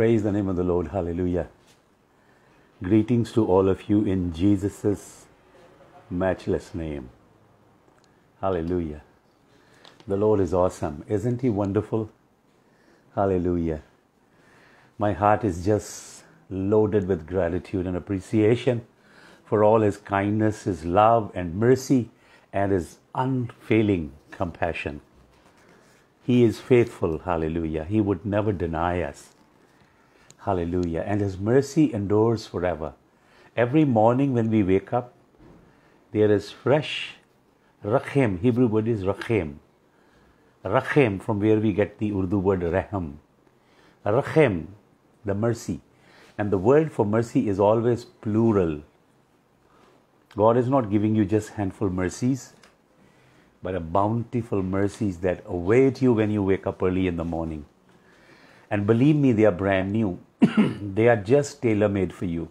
Praise the name of the Lord. Hallelujah. Greetings to all of you in Jesus' matchless name. Hallelujah. The Lord is awesome. Isn't He wonderful? Hallelujah. My heart is just loaded with gratitude and appreciation for all His kindness, His love, and mercy, and His unfailing compassion. He is faithful. Hallelujah. He would never deny us. Hallelujah. And His mercy endures forever. Every morning when we wake up, there is fresh rachem. Hebrew word is rachem. Rachem, from where we get the Urdu word raham. Rachem, the mercy. And the word for mercy is always plural. God is not giving you just handful mercies, but a bountiful mercies that await you when you wake up early in the morning. And believe me, they are brand new. they are just tailor made for you.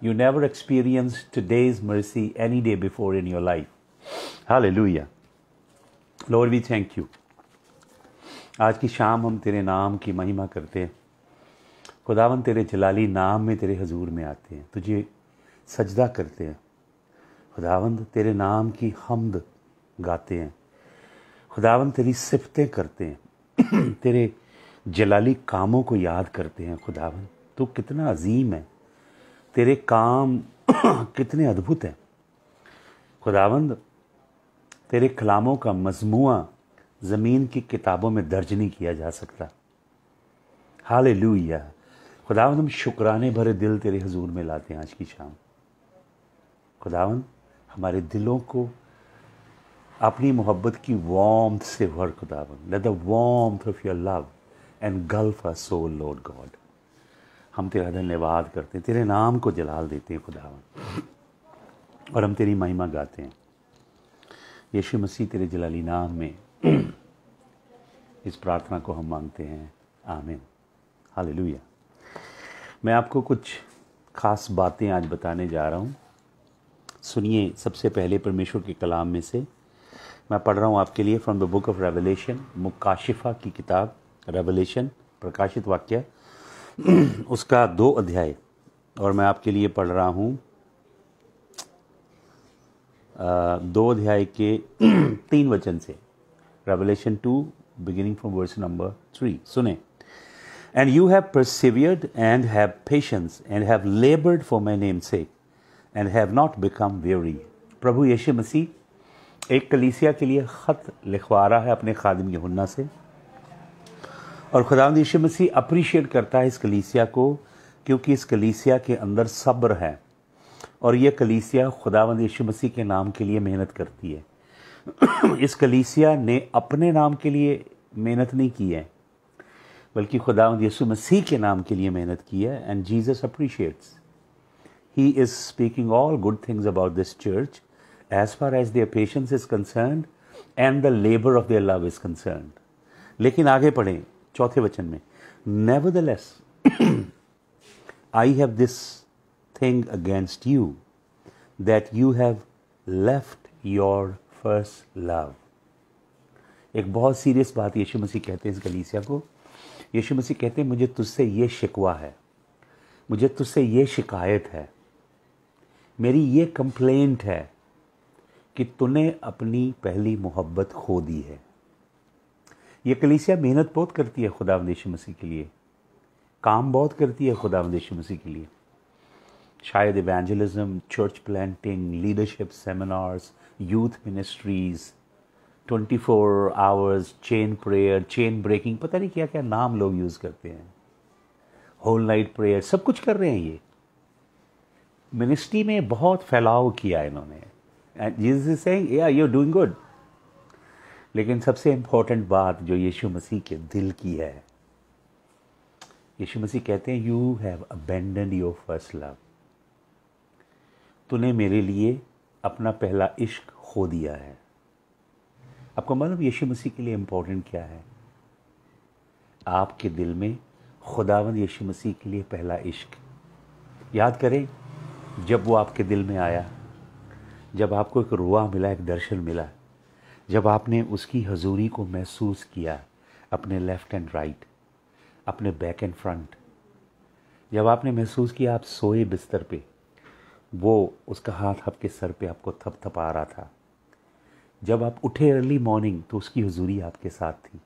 You never experienced today's mercy any day before in your life. Hallelujah. Lord, we thank you. आज की शाम हम तेरे नाम की महिमा करते हैं खुदावन तेरे जलाली नाम में तेरे हजूर में आते हैं तुझे सजदा करते हैं खुदावंद तेरे नाम की हमद गाते हैं खुदावंद तेरी सिफतें करते हैं तेरे जलाली कामों को याद करते हैं खुदावन तो कितना अजीम है तेरे काम कितने अद्भुत हैं खुदावंद तेरे कलामों का मजमू ज़मीन की किताबों में दर्ज नहीं किया जा सकता हाल लुया खुदावंद हम शुक्राने भरे दिल तेरे हजूर में लाते हैं आज की शाम खुदावंद हमारे दिलों को अपनी मोहब्बत की वॉम्थ से भर खुदावंद let the warmth of your love engulf a soul Lord God हम तेरा धन्यवाद करते हैं तेरे नाम को जलाल देते हैं खुदावन और हम तेरी महिमा गाते हैं यीशु मसीह तेरे जलाली नाम में इस प्रार्थना को हम मांगते हैं आमिन हाल मैं आपको कुछ ख़ास बातें आज बताने जा रहा हूँ सुनिए सबसे पहले परमेश्वर के कलाम में से मैं पढ़ रहा हूँ आपके लिए from the book of Revelation मुकाशिफ़ा की किताब रेवलेशन प्रकाशित वाक्य उसका दो अध्याय और मैं आपके लिए पढ़ रहा हूँ दो अध्याय के तीन वचन से Revelation two beginning from verse number three सुने and you have persevered and have patience and have laboured for my name sake and have not become weary प्रभु यीशु मसीह एक कलीसिया के लिए ख़त लिखवा रहा है अपने खादिम यहुन्ना से और खुदा यीशु मसीह अप्रिशिएट करता है इस कलीसिया को क्योंकि इस कलीसिया के अंदर सब्र है और यह कलीसिया खुदावंद यीशु मसीह के नाम के लिए मेहनत करती है इस कलीसिया ने अपने नाम के लिए मेहनत नहीं की है बल्कि खुदावंद यीशु मसीह के नाम के लिए मेहनत की है and Jesus appreciates he is speaking all good things about this church as far as their patience is concern and the labour of their love is concern लेकिन आगे पढ़ें चौथे वचन में nevertheless I have this thing against you that you have left your first love एक बहुत serious बात यीशु मसीह कहते हैं इस गलीसिया को यीशु मसीह कहते हैं मुझे तुझसे ये शिकवा है मुझे तुझसे ये शिकायत है मेरी ये कंप्लेंट है कि तूने अपनी पहली मोहब्बत खो दी है ये कलीसिया मेहनत बहुत करती है खुदा देश मसीह के लिए काम बहुत करती है खुदा देश मसीह के लिए शायद evangelism church planting leadership seminars youth ministries 24 four hours chain prayer chain breaking पता नहीं क्या क्या नाम लोग यूज़ करते हैं होल नाइट प्रेयर सब कुछ कर रहे हैं ये मिनिस्ट्री में बहुत फैलाव किया इन्होंने and Jesus is saying yeah you doing good लेकिन सबसे इम्पोर्टेंट बात जो यीशु मसीह के दिल की है यीशु मसीह कहते हैं you have abandon your first love तूने मेरे लिए अपना पहला इश्क खो दिया है आपको मालूम यीशु मसीह के लिए इम्पोर्टेंट क्या है आपके दिल में खुदावंद यीशु मसीह के लिए पहला इश्क याद करें जब वो आपके दिल में आया जब आपको एक रुआ मिला एक दर्शन मिला जब आपने उसकी हजूरी को महसूस किया अपने लेफ़्ट एंड राइट अपने बैक एंड फ्रंट जब आपने महसूस किया आप सोए बिस्तर पे वो उसका हाथ आपके सर पे आपको थपथपा रहा था जब आप उठे अर्ली मॉर्निंग तो उसकी हजूरी आपके साथ थी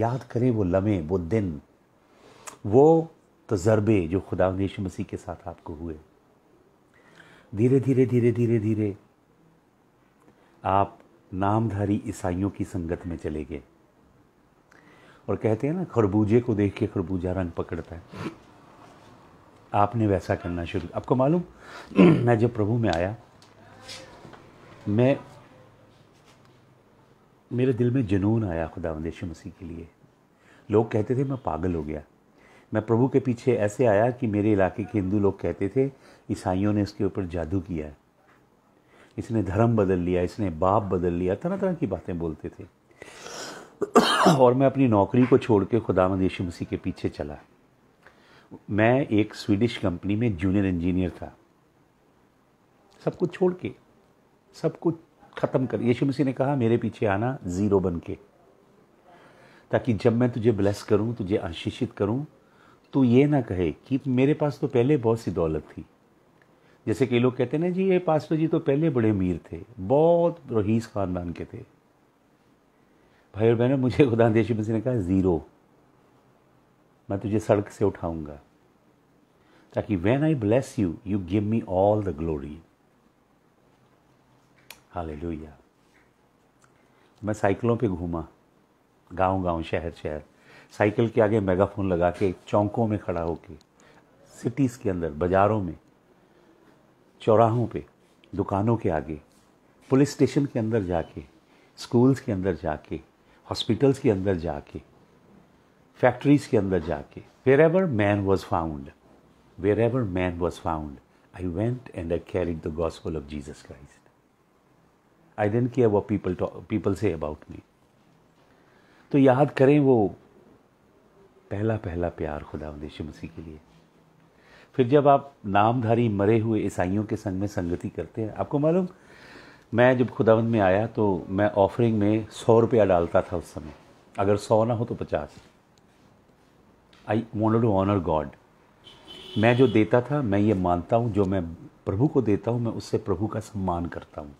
याद करें वो लम्हे वो दिन वो तजर्बे जो खुदा यीशु मसीह के साथ आपको हुए धीरे धीरे धीरे धीरे धीरे आप नामधारी ईसाइयों की संगत में चले गए और कहते हैं ना खरबूजे को देख के खरबूजा रंग पकड़ता है आपने वैसा करना शुरू आपको मालूम मैं जब प्रभु में आया मैं मेरे दिल में जुनून आया खुदा वंदेश मसीह के लिए लोग कहते थे मैं पागल हो गया मैं प्रभु के पीछे ऐसे आया कि मेरे इलाके के हिंदू लोग कहते थे ईसाइयों ने इसके ऊपर जादू किया है इसने धर्म बदल लिया इसने बाप बदल लिया तरह तरह की बातें बोलते थे और मैं अपनी नौकरी को छोड़ के खुदा यीशु मसीह के पीछे चला मैं एक स्वीडिश कंपनी में जूनियर इंजीनियर था सब कुछ छोड़ के सब कुछ ख़त्म कर यीशु मसीह ने कहा मेरे पीछे आना ज़ीरो बन के ताकि जब मैं तुझे ब्लेस करूं तुझे आशीषित करूं तो ये ना कहे कि मेरे पास तो पहले बहुत सी दौलत थी जैसे कई लोग कहते हैं ना जी ये पासवे जी तो पहले बड़े अमीर थे बहुत रहीस ख़ानदान के थे भाई और बहनों मुझे खुदा देश मसीह ने कहा ज़ीरो मैं तुझे सड़क से उठाऊंगा ताकि when I bless you you give me all the glory hallelujah मैं साइकिलों पे घूमा गांव गांव शहर शहर साइकिल के आगे मेगाफोन लगा के चौंकों में खड़ा होके सिटीज़ के अंदर बाज़ारों में चौराहों पे दुकानों के आगे पुलिस स्टेशन के अंदर जाके स्कूल्स के अंदर जाके हॉस्पिटल्स के अंदर जाके फैक्ट्रीज के अंदर जाके wherever man was found wherever man was found I went and I carried the gospel of Jesus Christ I didn't care वो पीपल पीपल से अबाउट मी तो याद करें वो पहला पहला प्यार खुदा मसीह के लिए फिर जब आप नामधारी मरे हुए ईसाइयों के संग में संगति करते हैं आपको मालूम मैं जब खुदावंद में आया तो मैं ऑफरिंग में सौ रुपया डालता था उस समय अगर सौ ना हो तो पचास I want to honour God मैं जो देता था मैं ये मानता हूँ जो मैं प्रभु को देता हूँ मैं उससे प्रभु का सम्मान करता हूँ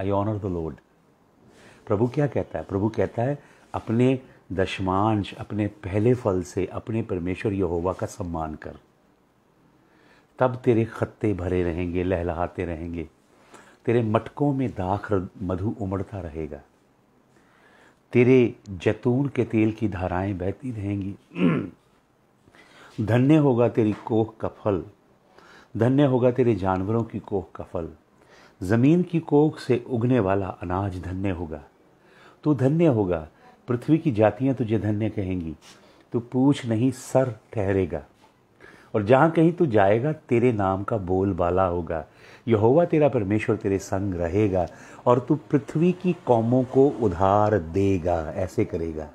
आई ऑनर द लॉर्ड प्रभु क्या कहता है प्रभु कहता है अपने दशमांश अपने पहले फल से अपने परमेश्वर यहोवा का सम्मान कर तब तेरे खत्ते भरे रहेंगे लहलहाते रहेंगे तेरे मटकों में दाख मधु उमड़ता रहेगा तेरे जैतून के तेल की धाराएं बहती रहेंगी धन्य होगा तेरी कोह का फल धन्य होगा तेरे जानवरों की कोह का फल ज़मीन की कोख से उगने वाला अनाज धन्य होगा तू धन्य होगा पृथ्वी की जातियां तुझे धन्य कहेंगी तू पूछ नहीं सर ठहरेगा और जहाँ कहीं तू जाएगा तेरे नाम का बोल बाला होगा यहोवा तेरा परमेश्वर तेरे संग रहेगा और तू पृथ्वी की कौमों को उधार देगा ऐसे करेगा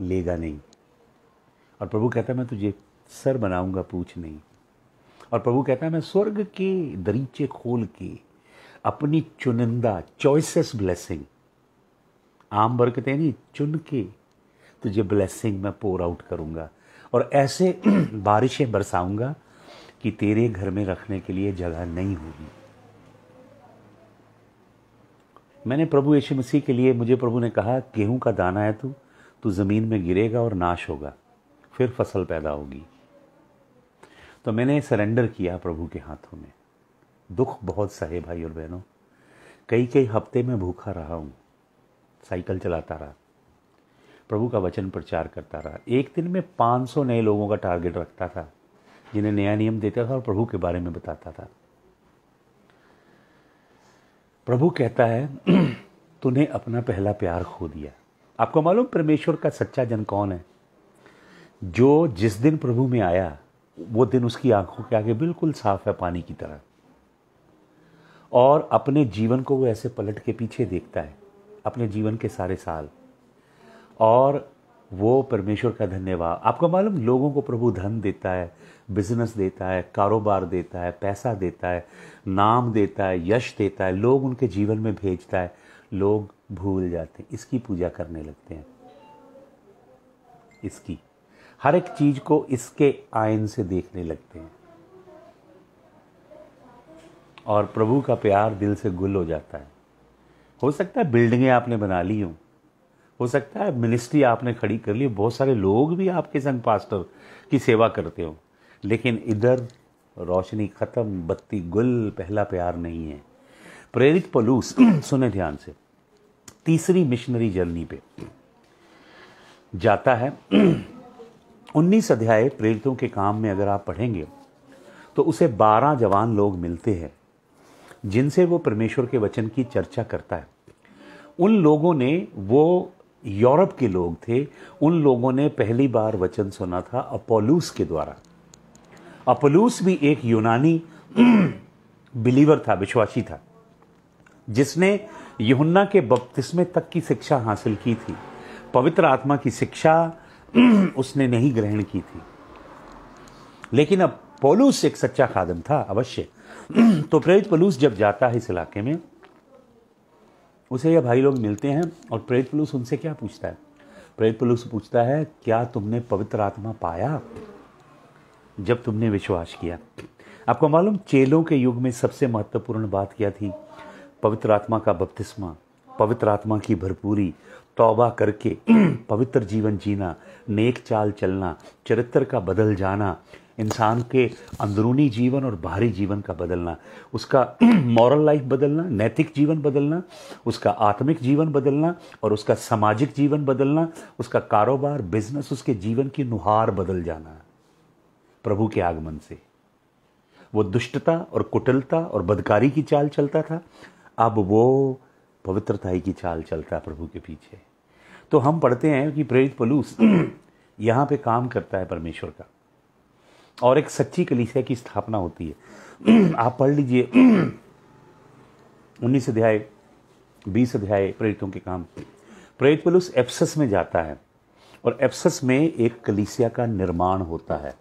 लेगा नहीं और प्रभु कहता है मैं तुझे सर बनाऊंगा पूछ नहीं और प्रभु कहता है मैं स्वर्ग के दरीचे खोल के अपनी चुनिंदा चॉइसेस ब्लेसिंग आम बरकते नहीं चुन के तुझे ब्लेसिंग मैं पोर आउट करूंगा और ऐसे बारिशें बरसाऊंगा कि तेरे घर में रखने के लिए जगह नहीं होगी मैंने प्रभु यीशु मसीह के लिए मुझे प्रभु ने कहा गेहूं का दाना है तू तू ज़मीन में गिरेगा और नाश होगा फिर फसल पैदा होगी तो मैंने सरेंडर किया प्रभु के हाथों में दुख बहुत सहे भाई और बहनों कई कई हफ्ते में भूखा रहा हूँ साइकिल चलाता रहा प्रभु का वचन प्रचार करता रहा एक दिन में 500 नए लोगों का टारगेट रखता था जिन्हें नया नियम देता था और प्रभु के बारे में बताता था प्रभु कहता है तूने अपना पहला प्यार खो दिया आपको मालूम परमेश्वर का सच्चा जन कौन है जो जिस दिन प्रभु में आया वो दिन उसकी आंखों के आगे बिल्कुल साफ है पानी की तरह और अपने जीवन को वो ऐसे पलट के पीछे देखता है अपने जीवन के सारे साल और वो परमेश्वर का धन्यवाद आपको मालूम लोगों को प्रभु धन देता है बिजनेस देता है कारोबार देता है पैसा देता है नाम देता है यश देता है लोग उनके जीवन में भेजता है लोग भूल जाते हैं इसकी पूजा करने लगते हैं इसकी हर एक चीज़ को इसके आयन से देखने लगते हैं और प्रभु का प्यार दिल से गुल हो जाता है हो सकता है बिल्डिंगें आपने बना ली हों हो सकता है मिनिस्ट्री आपने खड़ी कर ली बहुत सारे लोग भी आपके संग पास्टर की सेवा करते हो लेकिन इधर रोशनी ख़त्म बत्ती गुल पहला प्यार नहीं है प्रेरित पलूस सुने ध्यान से तीसरी मिशनरी जर्नी पे जाता है उन्नीस अध्याय प्रेरितों के काम में अगर आप पढ़ेंगे तो उसे बारह जवान लोग मिलते हैं जिनसे वो परमेश्वर के वचन की चर्चा करता है उन लोगों ने वो यूरोप के लोग थे उन लोगों ने पहली बार वचन सुना था अपोलूस के द्वारा अपोलूस भी एक यूनानी बिलीवर था विश्वासी था जिसने यहुन्ना के बपतिस्मे तक की शिक्षा हासिल की थी पवित्र आत्मा की शिक्षा उसने नहीं ग्रहण की थी लेकिन अब पोलूस एक सच्चा खादम था अवश्य तो प्रेरित पोलूस जब जाता है इस इलाके में उसे ये भाई लोग मिलते हैं और प्रेत पुलुष उनसे क्या पूछता है प्रेत पुलुष पूछता है क्या तुमने पवित्र आत्मा पाया जब तुमने विश्वास किया आपको मालूम चेलों के युग में सबसे महत्वपूर्ण बात क्या थी पवित्र आत्मा का बपतिस्मा पवित्र आत्मा की भरपूरी तौबा करके पवित्र जीवन जीना नेक चाल चलना चरित्र का बदल जाना इंसान के अंदरूनी जीवन और बाहरी जीवन का बदलना उसका मॉरल लाइफ बदलना नैतिक जीवन बदलना उसका आत्मिक जीवन बदलना और उसका सामाजिक जीवन बदलना उसका कारोबार बिजनेस उसके जीवन की नुहार बदल जाना प्रभु के आगमन से वो दुष्टता और कुटिलता और बदकारी की चाल चलता था अब वो पवित्रता की चाल चलता है प्रभु के पीछे तो हम पढ़ते हैं कि प्रेरित पलूस यहाँ पे काम करता है परमेश्वर का और एक सच्ची कलीसिया की स्थापना होती है आप पढ़ लीजिए उन्नीस अध्याय बीस अध्याय प्रेरितों के काम प्रेरित पलुस एफसस में जाता है और एफसस में एक कलीसिया का निर्माण होता है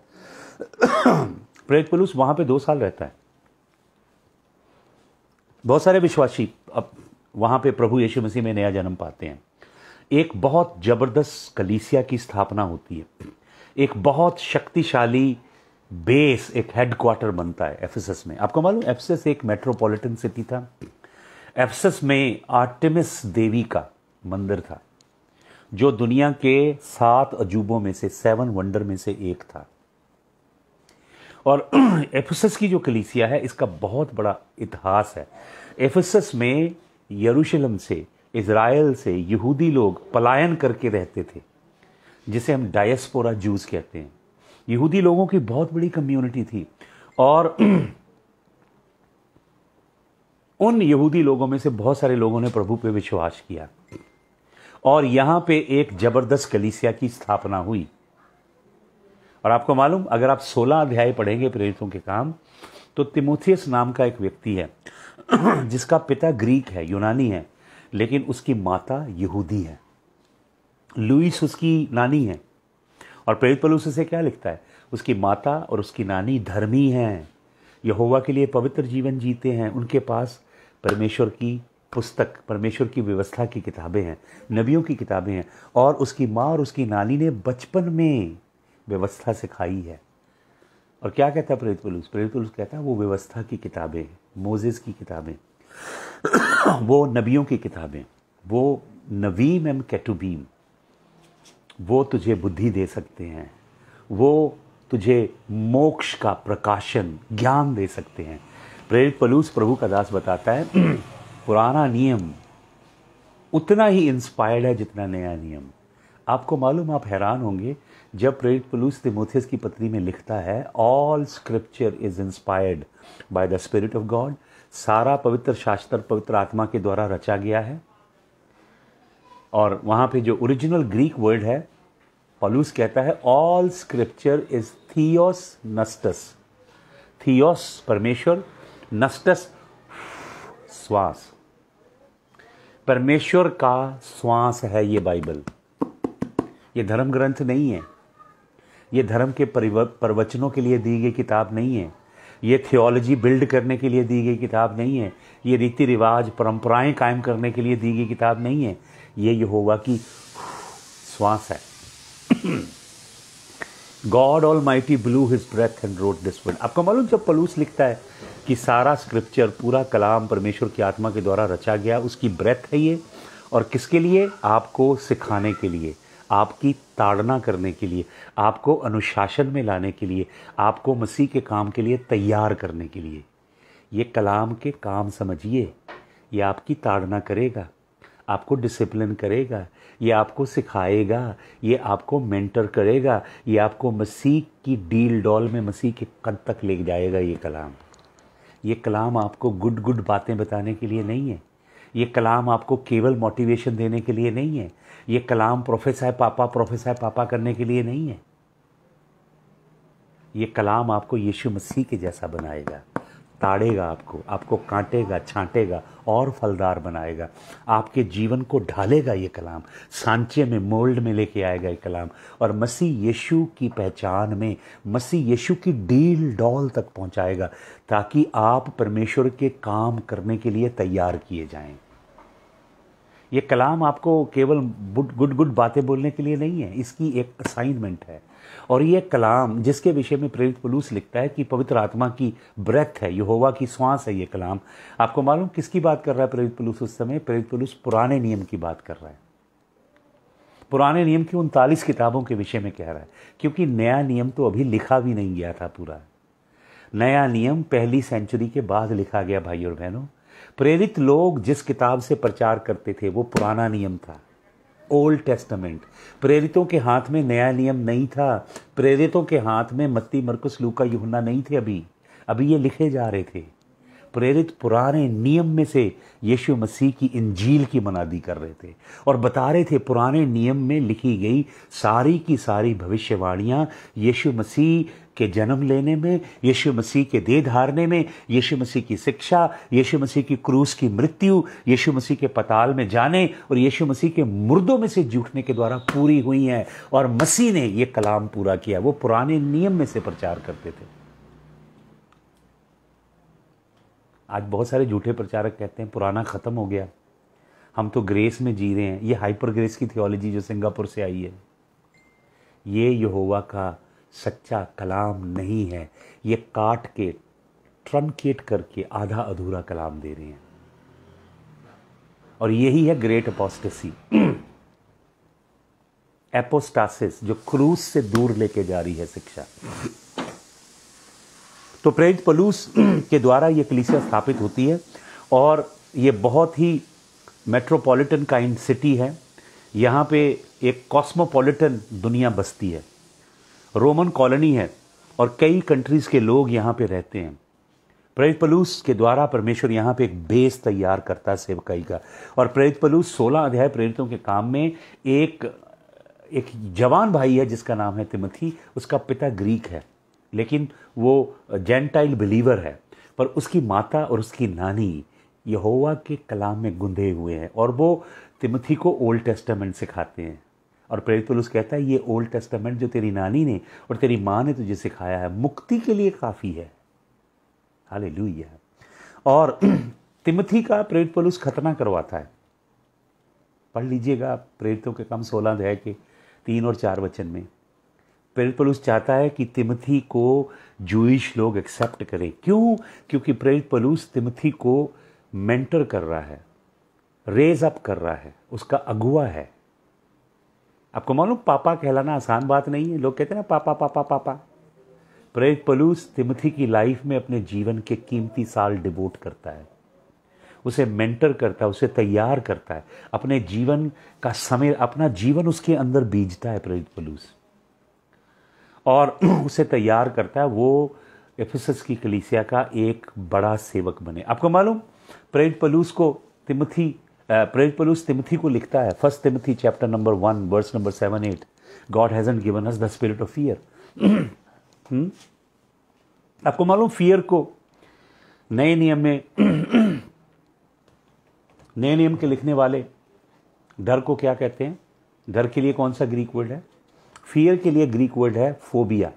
प्रेरित पलुस वहां पे दो साल रहता है बहुत सारे विश्वासी अब वहां पे प्रभु यीशु मसीह में नया जन्म पाते हैं एक बहुत ज़बरदस्त कलीसिया की स्थापना होती है एक बहुत शक्तिशाली बेस एक हेडक्वार्टर बनता है एफिस में आपको मालूम एफएसएस एक मेट्रोपॉलिटन सिटी था एफएसएस में आर्टेमिस देवी का मंदिर था जो दुनिया के सात अजूबों में से सेवन वंडर में से एक था और एफएसएस की जो कलीसिया है इसका बहुत बड़ा इतिहास है एफएसएस में यरूशलम से इसराइल से यहूदी लोग पलायन करके रहते थे जिसे हम डायस्पोरा जूस कहते हैं यहूदी लोगों की बहुत बड़ी कम्युनिटी थी और उन यहूदी लोगों में से बहुत सारे लोगों ने प्रभु पे विश्वास किया और यहां पे एक ज़बरदस्त कलीसिया की स्थापना हुई और आपको मालूम अगर आप 16 अध्याय पढ़ेंगे प्रेरितों के काम तो तिमोथियस नाम का एक व्यक्ति है जिसका पिता ग्रीक है यूनानी है लेकिन उसकी माता यहूदी है लुइस उसकी नानी है और प्रेरित पलूस से क्या लिखता है उसकी माता और उसकी नानी धर्मी हैं यहोवा के लिए पवित्र जीवन जीते हैं उनके पास परमेश्वर की पुस्तक परमेश्वर की व्यवस्था की किताबें हैं नबियों की किताबें हैं और उसकी माँ और उसकी नानी ने बचपन में व्यवस्था सिखाई है और क्या कहता है प्रेरित पलूस प्रेरित पलूस कहता है वो व्यवस्था की किताबें मोजेस की किताबें वो नबियों की किताबें वो नवीम एम कैटुबीम वो तुझे बुद्धि दे सकते हैं वो तुझे मोक्ष का प्रकाशन ज्ञान दे सकते हैं प्रेरित पलूस प्रभु का दास बताता है पुराना नियम उतना ही इंस्पायर्ड है जितना नया नियम आपको मालूम आप हैरान होंगे जब प्रेरित पलूस तिमोथियस की पत्री में लिखता है all scripture is inspired by the spirit of God सारा पवित्र शास्त्र पवित्र आत्मा के द्वारा रचा गया है और वहाँ पे जो ओरिजिनल ग्रीक वर्ड है पलूस कहता है ऑल स्क्रिप्चर इज थियोस नस्टस थियोस परमेश्वर नस्टस श्वास परमेश्वर का श्वास है ये बाइबल ये धर्म ग्रंथ नहीं है ये धर्म के प्रवचनों के लिए दी गई किताब नहीं है ये थियोलॉजी बिल्ड करने के लिए दी गई किताब नहीं है ये रीति रिवाज परंपराएं कायम करने के लिए दी गई किताब नहीं है ये यहोवा की श्वास है God almighty blew his breath and wrote this word आपको मालूम जब पलूस लिखता है कि सारा स्क्रिप्चर पूरा कलाम परमेश्वर की आत्मा के द्वारा रचा गया उसकी ब्रेथ है ये और किसके लिए आपको सिखाने के लिए आपकी ताड़ना करने के लिए आपको अनुशासन में लाने के लिए आपको मसीह के काम के लिए तैयार करने के लिए ये कलाम के काम समझिए ये आपकी ताड़ना करेगा आपको डिसिप्लिन करेगा ये आपको सिखाएगा ये आपको मेंटर करेगा ये आपको मसीह की डील डॉल में मसीह के कद तक ले जाएगा ये कलाम ये कलाम आपको गुड गुड बातें बताने के लिए नहीं है ये कलाम आपको केवल मोटिवेशन देने के लिए नहीं है ये कलाम प्रोफेसर पापा प्रोफेसर पापा करने के लिए नहीं है ये कलाम आपको यीशु मसीह के जैसा बनाएगा ताड़ेगा आपको आपको काटेगा छांटेगा और फलदार बनाएगा आपके जीवन को ढालेगा ये कलाम सांचे में मोल्ड में लेके आएगा ये कलाम और मसीह यीशु की पहचान में मसीह यीशु की डील डॉल तक पहुंचाएगा ताकि आप परमेश्वर के काम करने के लिए तैयार किए जाएं ये कलाम आपको केवल गुड गुड बातें बोलने के लिए नहीं है इसकी एक असाइनमेंट है और ये कलाम जिसके विषय में प्रेरित पुलूस लिखता है कि पवित्र आत्मा की ब्रेथ है यहोवा की श्वास है ये कलाम आपको मालूम किसकी बात कर रहा है प्रेरित पुलूस उस समय प्रेरित पुलूस पुराने नियम की बात कर रहा है पुराने नियम की उनतालीस किताबों के विषय में कह रहा है क्योंकि नया नियम तो अभी लिखा भी नहीं गया था पूरा नया नियम पहली सेंचुरी के बाद लिखा गया भाई और बहनों प्रेरित लोग जिस किताब से प्रचार करते थे वो पुराना नियम था ओल्ड टेस्टामेंट प्रेरितों के हाथ में नया नियम नहीं था प्रेरितों के हाथ में मत्ती मरकुस लूका युहना नहीं थे अभी अभी ये लिखे जा रहे थे प्रेरित पुराने नियम में से यीशु मसीह की इंजील की मनादी कर रहे थे और बता रहे थे पुराने नियम में लिखी गई सारी की सारी भविष्यवाणियाँ यीशु मसीह के जन्म लेने में यीशु मसीह के देह धारने में यीशु मसीह की शिक्षा यीशु मसीह की क्रूस की मृत्यु यीशु मसीह के पताल में जाने और यीशु मसीह के मुर्दों में से जूठने के द्वारा पूरी हुई हैं और मसीह ने ये कलाम पूरा किया वो पुराने नियम में से प्रचार करते थे आज बहुत सारे झूठे प्रचारक कहते हैं पुराना ख़त्म हो गया हम तो ग्रेस में जी रहे हैं ये हाइपर ग्रेस की थियोलॉजी जो सिंगापुर से आई है ये यहोवा का सच्चा कलाम नहीं है ये काट के ट्रंकेट करके आधा अधूरा कलाम दे रहे हैं और यही है ग्रेट अपोस्टेसी एपोस्टासिस जो क्रूज से दूर लेके जा रही है शिक्षा तो प्रेरित पलूस के द्वारा ये कलीसिया स्थापित होती है और ये बहुत ही मेट्रोपॉलिटन काइंड सिटी है यहाँ पे एक कॉस्मोपॉलिटन दुनिया बसती है रोमन कॉलोनी है और कई कंट्रीज़ के लोग यहाँ पे रहते हैं प्रेरित पलूस के द्वारा परमेश्वर यहाँ पे एक बेस तैयार करता है सेवकाई का और प्रेरित पलूस सोलह अध्याय प्रेरितों के काम में एक एक जवान भाई है जिसका नाम है तिमथी उसका पिता ग्रीक है लेकिन वो जेंटाइल बिलीवर है पर उसकी माता और उसकी नानी यहोवा के कलाम में गुंधे हुए हैं और वो तिमथी को ओल्ड टेस्टामेंट सिखाते हैं और प्रेरित पुलुस कहता है ये ओल्ड टेस्टामेंट जो तेरी नानी ने और तेरी माँ ने तुझे सिखाया है मुक्ति के लिए काफ़ी है हाल और तिमथी का प्रेरित पुलुष खतना करवाता है पढ़ लीजिएगा प्रेरितों के कम सोलह अध्याय के तीन और चार वचन में प्रेरित पलूस चाहता है कि तिमथी को जूश लोग एक्सेप्ट करें क्यों क्योंकि प्रेरित पलूस तिमथी को मेंटर कर रहा है रेज अप कर रहा है उसका अगुआ है आपको मालूम पापा कहलाना आसान बात नहीं है लोग कहते हैं ना पापा पापा पापा प्रेरित पलूस तिमथी की लाइफ में अपने जीवन के कीमती साल डिवोट करता है उसे मेंटर करता है उसे तैयार करता है अपने जीवन का समय अपना जीवन उसके अंदर बीजता है प्रेरित पलूस और उसे तैयार करता है वो एफिसस की कलीसिया का एक बड़ा सेवक बने आपको मालूम प्रेड पलूस को तिमथी प्रेड पलूस तिमथी को लिखता है फर्स्ट तिमथी chapter number one verse number seven eight God hasn't given us the spirit of fear आपको मालूम फियर को नए नियम में नए नियम के लिखने वाले डर को क्या कहते हैं डर के लिए कौन सा ग्रीक वर्ड है फियर के लिए ग्रीक वर्ड है फोबिया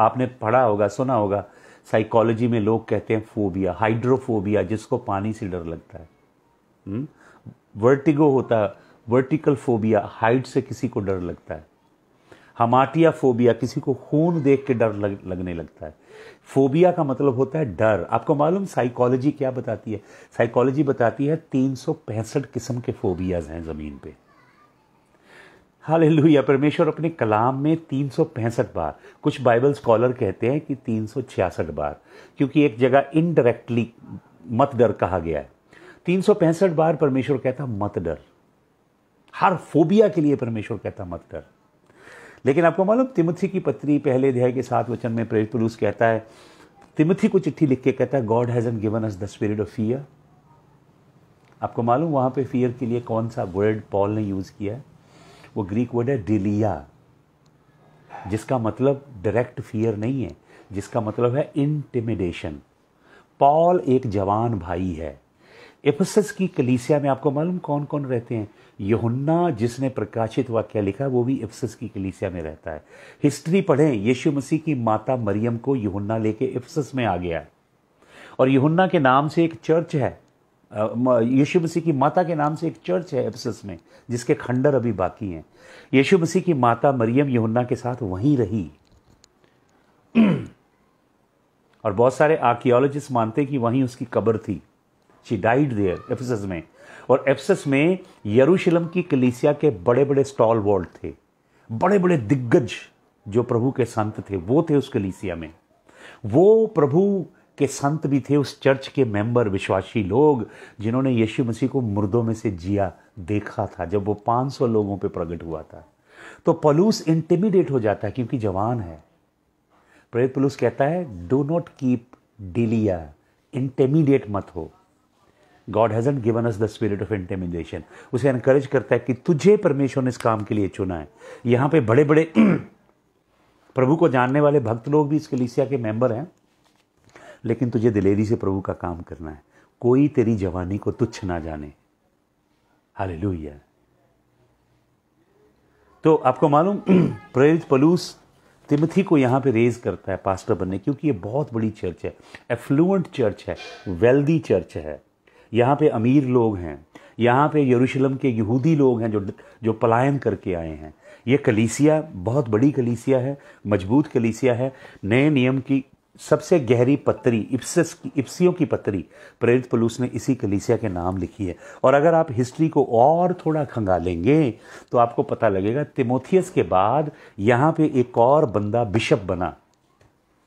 आपने पढ़ा होगा सुना होगा साइकोलॉजी में लोग कहते हैं फोबिया हाइड्रोफोबिया जिसको पानी से डर लगता है वर्टिगो हम्म? होता है वर्टिकल फोबिया हाइट से किसी को डर लगता है हमाटिया फोबिया किसी को खून देख के डर लग, लगने लगता है फोबिया का मतलब होता है डर आपको मालूम साइकोलॉजी क्या बताती है साइकोलॉजी बताती है तीन किस्म के फोबियाज हैं ज़मीन पर हाल परमेश्वर अपने कलाम में तीन बार कुछ बाइबल स्कॉलर कहते हैं कि तीन बार क्योंकि एक जगह इनडायरेक्टली मत डर कहा गया है तीन बार परमेश्वर कहता मत डर हर फोबिया के लिए परमेश्वर कहता मत डर लेकिन आपको मालूम तिमथी की पत्री पहले अध्याय के सात वचन में प्रेरित पुरुष कहता है तिमथी को चिट्ठी लिख के कहता है God hasn't given us the spirit of fear आपको मालूम वहां पे फियर के लिए कौन सा वर्ड पॉल ने यूज़ किया है वो ग्रीक वर्ड है डिलिया जिसका मतलब डायरेक्ट फियर नहीं है जिसका मतलब है इंटिमिडेशन पॉल एक जवान भाई है एफसस की कलीसिया में आपको मालूम कौन कौन रहते हैं यहुन्ना जिसने प्रकाशित वाक्य लिखा वो भी एफसस की कलीसिया में रहता है हिस्ट्री पढ़ें यीशु मसीह की माता मरियम को यहुन्ना लेके एफसस में आ गया और यहुन्ना के नाम से एक चर्च है यीशु मसीह की माता के नाम से एक चर्च है एप्सस में जिसके खंडर अभी बाकी हैं यीशु मसीह की माता मरियम यहुन्ना के साथ वहीं रही और बहुत सारे आर्कियोलॉजिस्ट मानते हैं कि वहीं उसकी कब्र थी शी डाइड देयर एफिसस में और एफिसस में यरूशलम की कलीसिया के बड़े बड़े स्टॉल वॉल्ट थे बड़े बड़े दिग्गज जो प्रभु के संत थे वो थे उस कलीसिया में वो प्रभु के संत भी थे उस चर्च के मेंबर विश्वासी लोग जिन्होंने यीशु मसीह को मुर्दों में से जिया देखा था जब वो 500 लोगों पे प्रकट हुआ था तो पलूस इंटिमिडेट हो जाता है क्योंकि जवान है प्रेत पलूस कहता है डो नॉट कीप डिलिया इंटेमीडिएट मत हो God hasn't given us the spirit of intimidation उसे एनकरेज करता है कि तुझे परमेश्वर ने इस काम के लिए चुना है यहाँ पे बड़े बड़े प्रभु को जानने वाले भक्त लोग भी इस कलिसिया के मेंबर हैं लेकिन तुझे दिलेरी से प्रभु का काम करना है कोई तेरी जवानी को तुच्छ ना जाने हाल तो आपको मालूम प्रेरित पलूस तिमथी को यहां पे रेज करता है पास्टर बनने क्योंकि ये बहुत बड़ी चर्च है एफ्लुएंट चर्च है वेल्दी चर्च है यहां पे अमीर लोग हैं यहां पे यरूशलेम के यहूदी लोग हैं जो जो पलायन करके आए हैं ये कलीसिया बहुत बड़ी कलीसिया है मजबूत कलीसिया है नए नियम की सबसे गहरी पत्री इप्सस की इप्सियों की पत्री प्रेरित पलूस ने इसी कलीसिया के नाम लिखी है और अगर आप हिस्ट्री को और थोड़ा खंगालेंगे तो आपको पता लगेगा तिमोथियस के बाद यहाँ पे एक और बंदा बिशप बना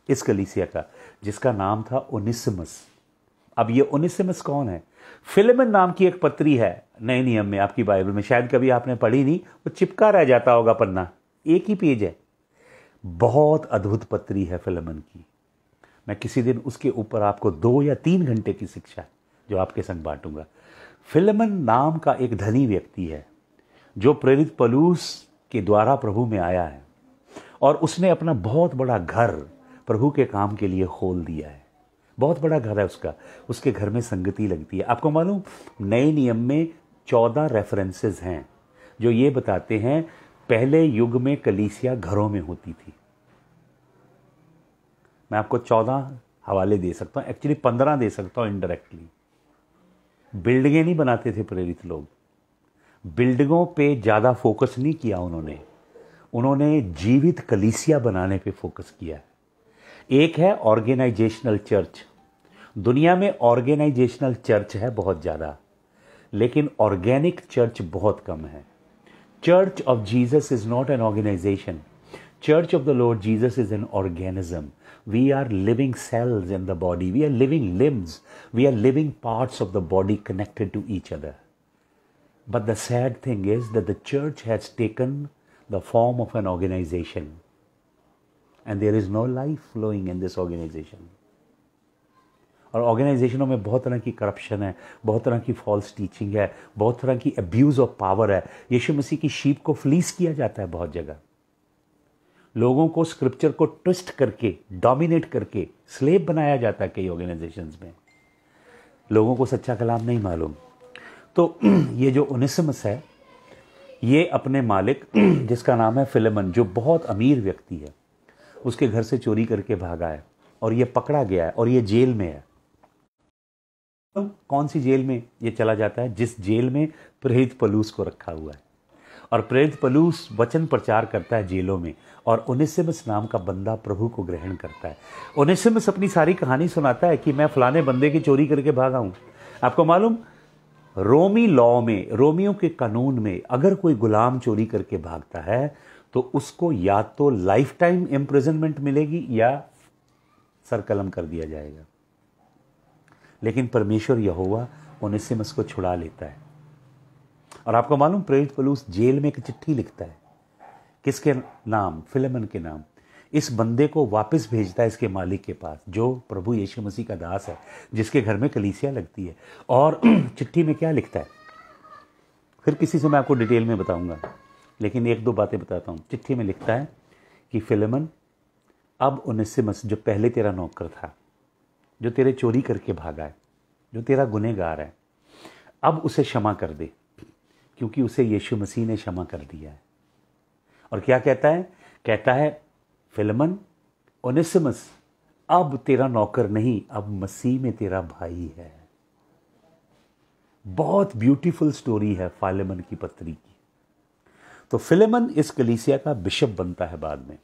इस कलीसिया का जिसका नाम था ओनिसमस अब ये ओनिसमस कौन है फिल्मन नाम की एक पत्री है नए नियम में आपकी बाइबल में शायद कभी आपने पढ़ी नहीं वो चिपका रह जाता होगा पन्ना एक ही पेज है बहुत अद्भुत पत्री है फिल्मन की मैं किसी दिन उसके ऊपर आपको दो या तीन घंटे की शिक्षा जो आपके संग बांटूंगा फिलमन नाम का एक धनी व्यक्ति है जो प्रेरित पलूस के द्वारा प्रभु में आया है और उसने अपना बहुत बड़ा घर प्रभु के काम के लिए खोल दिया है बहुत बड़ा घर है उसका उसके घर में संगति लगती है आपको मालूम नए नियम में चौदह रेफरेंसेस हैं जो ये बताते हैं पहले युग में कलीसिया घरों में होती थी मैं आपको चौदह हवाले दे सकता हूँ एक्चुअली पंद्रह दे सकता हूँ इनडायरेक्टली बिल्डिंगें नहीं बनाते थे प्रेरित लोग बिल्डिंगों पे ज़्यादा फोकस नहीं किया उन्होंने उन्होंने जीवित कलीसिया बनाने पे फोकस किया एक है ऑर्गेनाइजेशनल चर्च दुनिया में ऑर्गेनाइजेशनल चर्च है बहुत ज़्यादा लेकिन ऑर्गेनिक चर्च बहुत कम है church of Jesus is not an organisation church of the Lord Jesus is an organism We are living cells in the body. We are living limbs. We are living parts of the body connected to each other. But the sad thing is that the church has taken the form of an organization. And there is no life flowing in this organization. और ऑर्गेनाइजेशनों में बहुत तरह की corruption है बहुत तरह की false teaching है बहुत तरह की अब्यूज़ ऑफ पावर है यीशु मसीह की शीप को फ्लीस किया जाता है बहुत जगह लोगों को स्क्रिप्चर को ट्विस्ट करके डोमिनेट करके स्लेब बनाया जाता है कई ऑर्गेनाइजेशंस में लोगों को सच्चा कलाम नहीं मालूम तो ये जो उनिसमस है ये अपने मालिक जिसका नाम है फिलेमन जो बहुत अमीर व्यक्ति है उसके घर से चोरी करके भागा है और ये पकड़ा गया है और ये जेल में है तो कौन सी जेल में ये चला जाता है जिस जेल में प्रहित पलूस को रखा हुआ है और प्रेरित पलूस वचन प्रचार करता है जेलों में और ओनेसिमस नाम का बंदा प्रभु को ग्रहण करता है ओनेसिमस अपनी सारी कहानी सुनाता है कि मैं फलाने बंदे की चोरी करके भागा हूं आपको मालूम रोमी लॉ में रोमियों के कानून में अगर कोई गुलाम चोरी करके भागता है तो उसको या तो लाइफ टाइम एम्प्रेजनमेंट मिलेगी या सरकलम कर दिया जाएगा लेकिन परमेश्वर यहोवा ओनेसिमस को छुड़ा लेता है और आपको मालूम प्रेरित पलूस जेल में एक चिट्ठी लिखता है किसके नाम फिलेमन के नाम इस बंदे को वापस भेजता है इसके मालिक के पास जो प्रभु यीशु मसीह का दास है जिसके घर में कलीसिया लगती है और चिट्ठी में क्या लिखता है फिर किसी से मैं आपको डिटेल में बताऊंगा लेकिन एक दो बातें बताता हूँ चिट्ठी में लिखता है कि फिलेमन अब उनसिमस जो पहले तेरा नौकर था जो तेरे चोरी करके भागा है जो तेरा गुनहगार है अब उसे क्षमा कर दे क्योंकि उसे यीशु मसीह ने क्षमा कर दिया है और क्या कहता है कहता है फिलमन ओनिसमस अब तेरा नौकर नहीं अब मसीह में तेरा भाई है बहुत ब्यूटीफुल स्टोरी है फालेमन की पत्री की तो फिलेमन इस कलीसिया का बिशप बनता है बाद में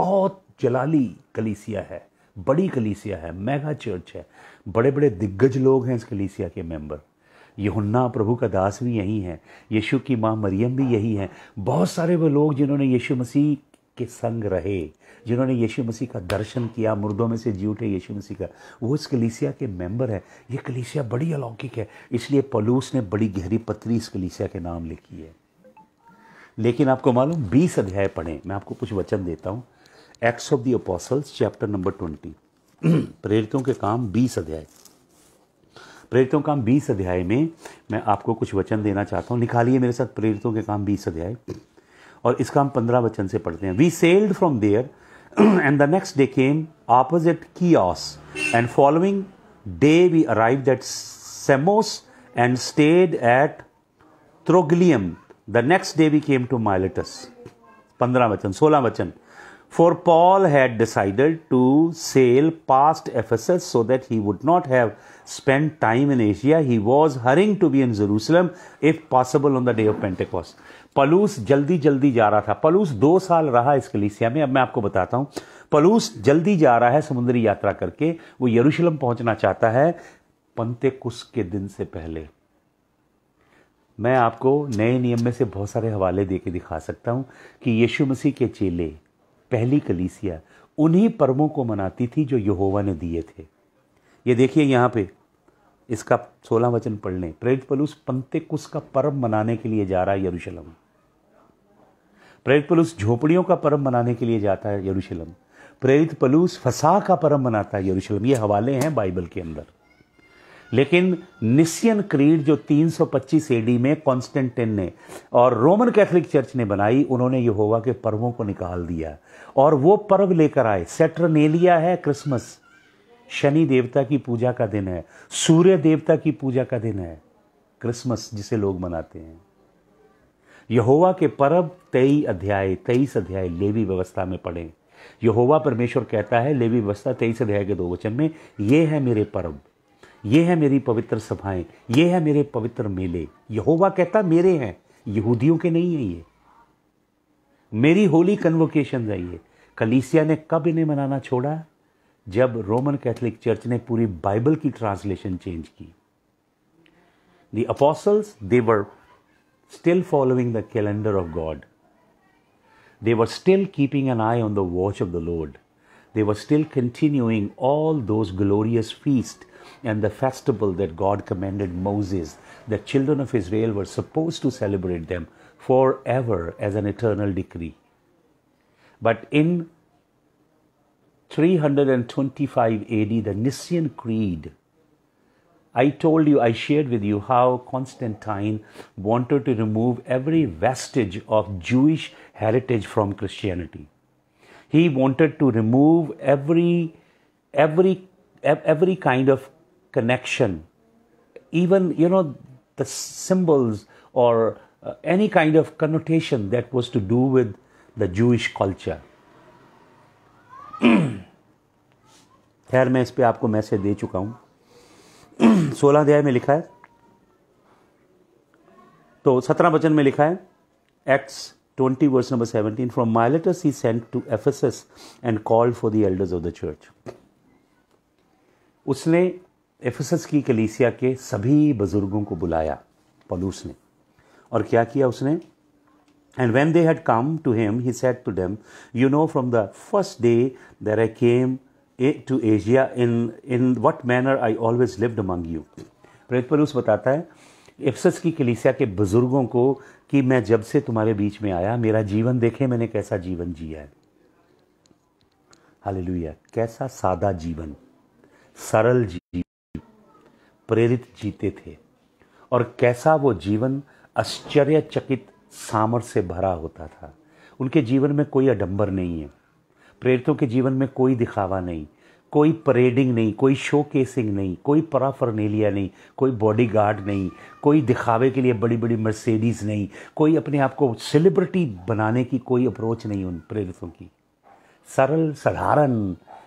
बहुत जलाली कलीसिया है बड़ी कलीसिया है मेगा चर्च है बड़े बड़े दिग्गज लोग हैं इस कलीसिया के मेंबर यहुन्ना प्रभु का दास भी यही है यीशु की माँ मरियम भी यही है बहुत सारे वो लोग जिन्होंने यीशु मसीह के संग रहे जिन्होंने यीशु मसीह का दर्शन किया मुर्दों में से जी उठे यीशु मसीह का वो इस कलीसिया के मेंबर हैं ये कलीसिया बड़ी अलौकिक है इसलिए पलूस ने बड़ी गहरी पत्री इस कलीसिया के नाम लिखी है लेकिन आपको मालूम बीस अध्याय पढ़ें मैं आपको कुछ वचन देता हूँ Acts of the apostles chapter number twenty प्रेरितों के काम बीस अध्याय प्रेरितों काम बीस अध्याय में मैं आपको कुछ वचन देना चाहता हूँ निकालिए मेरे साथ प्रेरितों के काम बीस अध्याय और इसका हम पंद्रह वचन से पढ़ते हैं we sailed from there and the next day came opposite Chios and following day we arrive at Samos and stayed at Trogyllium the next day we came to Miletus पंद्रह वचन सोलह वचन had decided to sail past Ephesus so that he would not have spent time in Asia. He was hurrying to be in Jerusalem, if possible, on the day of Pentecost. पलूस जल्दी जल्दी जा रहा था पलूस दो साल रहा इस कलीसिया में अब मैं आपको बताता हूँ पलूस जल्दी जा रहा है समुद्री यात्रा करके वो यरूशलेम पहुँचना चाहता है पंते कुश के दिन से पहले मैं आपको नए नियम में से बहुत सारे हवाले दे के दिखा सकता हूँ कि यीशु मसीह के चेले पहली कलीसिया उन्हीं पर्वों को मनाती थी जो यहोवा ने दिए थे ये देखिए यहाँ पे इसका सोलह वचन पढ़ लें प्रेरित पलूस पंते कुश का पर्व मनाने के लिए जा रहा है यरूशलम प्रेरित पलूस झोपड़ियों का पर्व मनाने के लिए जाता है यरूशलम प्रेरित पलूस फसा का पर्व मनाता है यरूशलम ये हवाले हैं बाइबल के अंदर लेकिन निसियन क्रीड जो 325 एडी में कॉन्स्टेंटिन ने और रोमन कैथोलिक चर्च ने बनाई उन्होंने होगा कि पर्वों को निकाल दिया और वो पर्व लेकर आए सेटरनेलिया है क्रिसमस शनि देवता की पूजा का दिन है सूर्य देवता की पूजा का दिन है क्रिसमस जिसे लोग मनाते हैं यहोवा के परब तेई अध्याय तेईस अध्याय लेवी व्यवस्था में पढ़ें यहोवा परमेश्वर कहता है लेवी व्यवस्था तेईस अध्याय के दो वचन में ये है मेरे परब ये है मेरी पवित्र सभाएं ये है मेरे पवित्र मेले यहोवा कहता मेरे हैं यहूदियों के नहीं है ये मेरी होली कन्वोकेशन है ये कलीसिया ने कब इन्हें मनाना छोड़ा जब रोमन कैथोलिक चर्च ने पूरी बाइबल की ट्रांसलेशन चेंज की the apostles they were still following the calendar of god they were still keeping an eye on the watch of the lord they were still continuing all those glorious feasts and the festival that god commanded moses the children of israel were supposed to celebrate them forever as an eternal decree but in 325 AD, the Nicene Creed. I told you, I shared with you how Constantine wanted to remove every vestige of Jewish heritage from Christianity. He wanted to remove every, every, every kind of connection, even, you know, the symbols or uh, any kind of connotation that was to do with the Jewish culture. खैर मैं इस पर आपको message दे चुका हूँ सोलह अध्याय में लिखा है तो सत्रह वचन में लिखा है Acts twenty verse number seventeen from Miletus he sent to Ephesus and call for the elders of the church उसने एफएसएस की कलीसिया के सभी बुजुर्गों को बुलाया पलूस ने और क्या किया उसने and when they had come to him he said to them you know from the first day that I came to Asia in in what manner I always lived among you. प्रेत पलूस बताता है एफसस की कलीसिया के बुज़ुर्गों को कि मैं जब से तुम्हारे बीच में आया मेरा जीवन देखे मैंने कैसा जीवन जिया है हालेलुया कैसा सादा जीवन सरल जीवन प्रेरित जीते थे और कैसा वो जीवन आश्चर्यचकित सामर से भरा होता था उनके जीवन में कोई अडंबर नहीं है प्रेरितों के जीवन में कोई दिखावा नहीं कोई परेडिंग नहीं कोई शो केसिंग नहीं कोई पराफरनेलिया नहीं कोई बॉडी गार्ड नहीं कोई दिखावे के लिए बड़ी बड़ी मर्सिडीज़ नहीं कोई अपने आप को सेलिब्रिटी बनाने की कोई अप्रोच नहीं उन प्रेरितों की सरल साधारण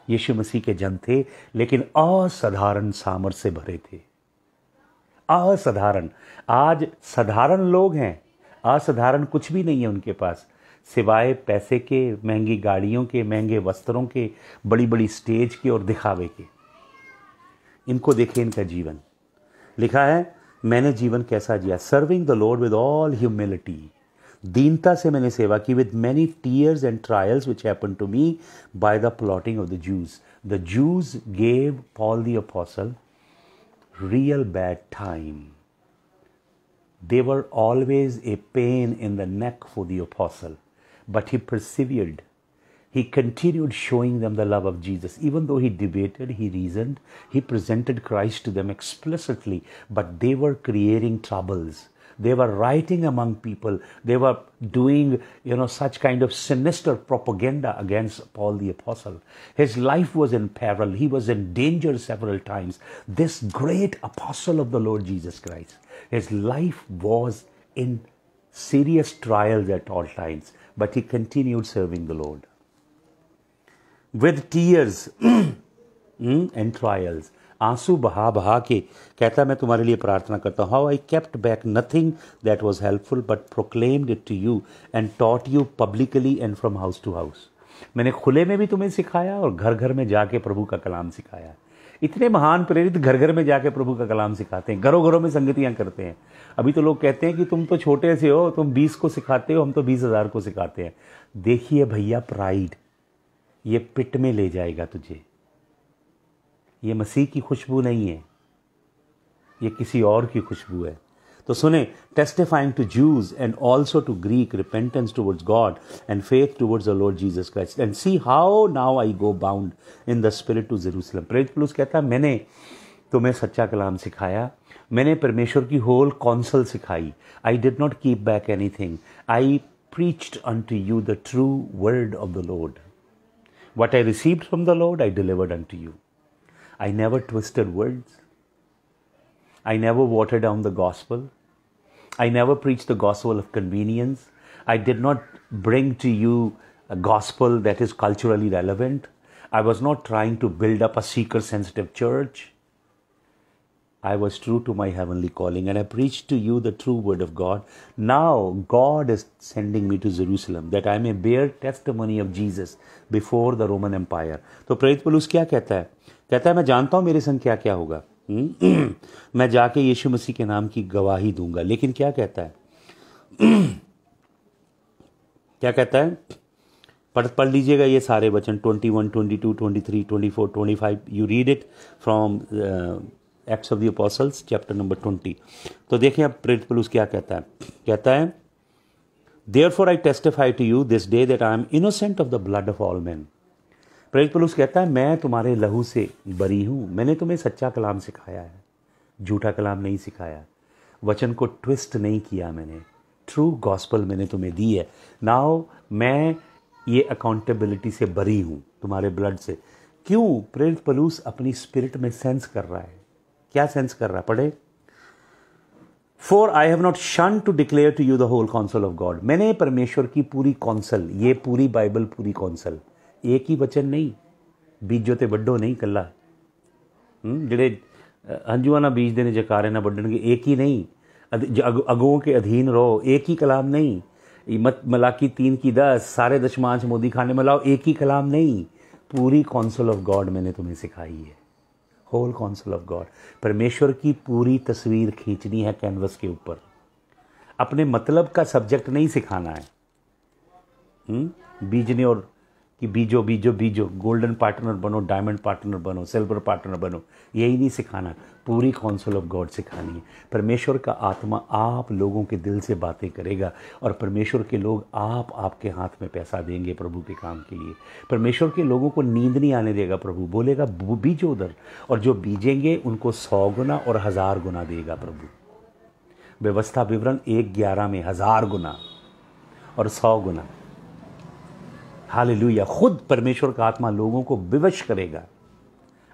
यीशु मसीह के जन थे लेकिन असाधारण सामर से भरे थे असाधारण आज साधारण लोग हैं असाधारण कुछ भी नहीं है उनके पास सिवाय पैसे के महंगी गाड़ियों के महंगे वस्त्रों के बड़ी बड़ी स्टेज के और दिखावे के इनको देखें इनका जीवन लिखा है मैंने जीवन कैसा जिया serving the Lord with all humility दीनता से मैंने सेवा की with many tears and trials which happen to me by the plotting of the Jews the Jews gave Paul the apostle real bad time they were always a pain in the neck for for the But he persevered. He continued showing them the love of Jesus. Even though he debated, he reasoned, he presented Christ to them explicitly, but they were creating troubles they were writing among people they were doing you know such kind of sinister propaganda against paul the apostle his life was in peril he was in danger several times this great apostle of the lord jesus christ his life was in serious trials at all times but he continued serving the Lord. With tears hmm, and trials, आंसू बहा बहा के कहता मैं तुम्हारे लिए प्रार्थना करता हूँ how I kept back nothing that was helpful but proclaimed it to you and taught you publicly and from house to house मैंने खुले में भी तुम्हें सिखाया और घर घर में जाके प्रभु का कलाम सिखाया इतने महान प्रेरित घर घर में जाके प्रभु का कलाम सिखाते हैं घरों घरों में संगतियां करते हैं अभी तो लोग कहते हैं कि तुम तो छोटे से हो तुम बीस को सिखाते हो हम तो बीस हज़ार को सिखाते हैं देखिए भैया प्राइड ये पिट में ले जाएगा तुझे ये मसीह की खुशबू नहीं है ये किसी और की खुशबू है तो सुने testifying to Jews and also to Greek repentance towards God and faith towards the Lord Jesus Christ and see how now I go bound in the spirit to Jerusalem praise प्लूस कहता है मैंने तुम्हें सच्चा कलाम सिखाया मैंने परमेश्वर की होल कौंसल सिखाई I did not keep back anything I preached unto you the true word of the Lord. What I received from the Lord, I delivered unto you. I never twisted words. I never water down the gospel. I never preach the gospel of convenience. I did not bring to you a gospel that is culturally relevant. I was not trying to build up a seeker sensitive church. I was true to my heavenly calling and I preached to you the true word of God. Now God is sending me to Jerusalem that I may bear testimony of Jesus before the Roman Empire. So प्रेरित क्या कहता है कहता है मैं जानता हूँ मेरे संग क्या क्या होगा हम्म। मैं जाके यीशु मसीह के नाम की गवाही दूंगा लेकिन क्या कहता है क्या कहता है पढ़ पढ़ लीजिएगा ये सारे वचन 21, 22, 23, 24, 25 you read it from Acts of the apostles chapter number 20 तो देखें अब प्रेरित पलूस क्या कहता है कहता है therefore I testify to you this day that I am innocent of the blood of all man प्रेरित पलूस कहता है मैं तुम्हारे लहू से बरी हूँ मैंने तुम्हें सच्चा कलाम सिखाया है झूठा कलाम नहीं सिखाया वचन को ट्विस्ट नहीं किया मैंने ट्रू गॉस्पल मैंने तुम्हें दी है नाउ मैं ये अकाउंटेबिलिटी से बरी हूँ तुम्हारे ब्लड से क्यों प्रेरित पलूस अपनी स्पिरिट में सेंस कर रहा है क्या सेंस कर रहा है पढ़े for I have not shun to declare to you the whole counsel of God मैंने परमेश्वर की पूरी कौंसल ये पूरी बाइबल पूरी कौंसल एक ही ਵਚਨ नहीं बीजो तो ਵੱਡੋ नहीं कला जेडे ਹੰਝੂਆਂ ना बीज देने ਜਕਾਰੇ ना ਵੱਢਣਗੇ एक ही नहीं अगुओं के अधीन रहो एक ही कलाम नहीं मत मलाकी तीन की दस सारे दशमांश मोदी खाने में लाओ एक ही कलाम नहीं पूरी कौंसल ऑफ गॉड मैंने तुम्हें सिखाई है होल कौंसल ऑफ गॉड परमेश्वर की पूरी तस्वीर खींचनी है कैनवस के ऊपर अपने मतलब का सब्जेक्ट नहीं सिखाना है हुँ? हम्म, बीजने और कि बीजो बीजो बीजो गोल्डन पार्टनर बनो डायमंड पार्टनर बनो सिल्वर पार्टनर बनो यही नहीं सिखाना पूरी काउंसिल ऑफ गॉड सिखानी है परमेश्वर का आत्मा आप लोगों के दिल से बातें करेगा और परमेश्वर के लोग आप आपके हाथ में पैसा देंगे प्रभु के काम के लिए परमेश्वर के लोगों को नींद नहीं आने देगा प्रभु बोलेगा बीजो उधर और जो बीजेंगे उनको सौ गुना और हज़ार गुना देगा प्रभु व्यवस्था विवरण एक ग्यारह में हज़ार गुना और सौ गुना हालेलुया खुद परमेश्वर का आत्मा लोगों को विवश करेगा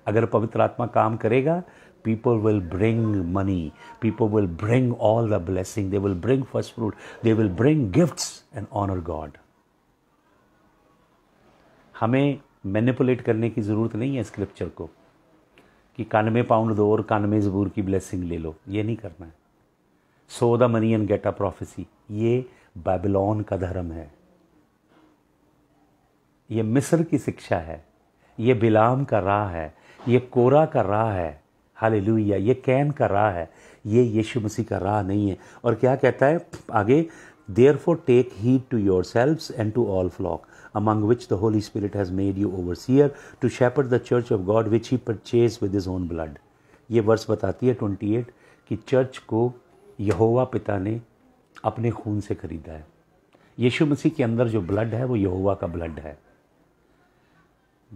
अगर पवित्र आत्मा काम करेगा people will bring money people will bring all the blessing they will bring first fruit they will bring gifts and honour God हमें मैनिपुलेट करने की ज़रूरत नहीं है स्क्रिप्चर को कि कानवे पाउंड दो और कानवे ज़बूर की ब्लेसिंग ले लो ये नहीं करना है so the money and get a prophecy ये बाइबलॉन का धर्म है ये मिस्र की शिक्षा है ये बिलाम का राह है ये कोरा का राह है हाल ये कैन का राह है ये यीशु मसीह का राह नहीं है और क्या कहता है आगे therefore take heed to yourself and to all flock among which the Holy Spirit has made you overseer to shepherd the church of God which he purchase with his own blood ये वर्ष बताती है twenty eight कि church को यहोवा पिता ने अपने खून से खरीदा है यीशु मसीह के अंदर जो ब्लड है वो यहोवा का ब्लड है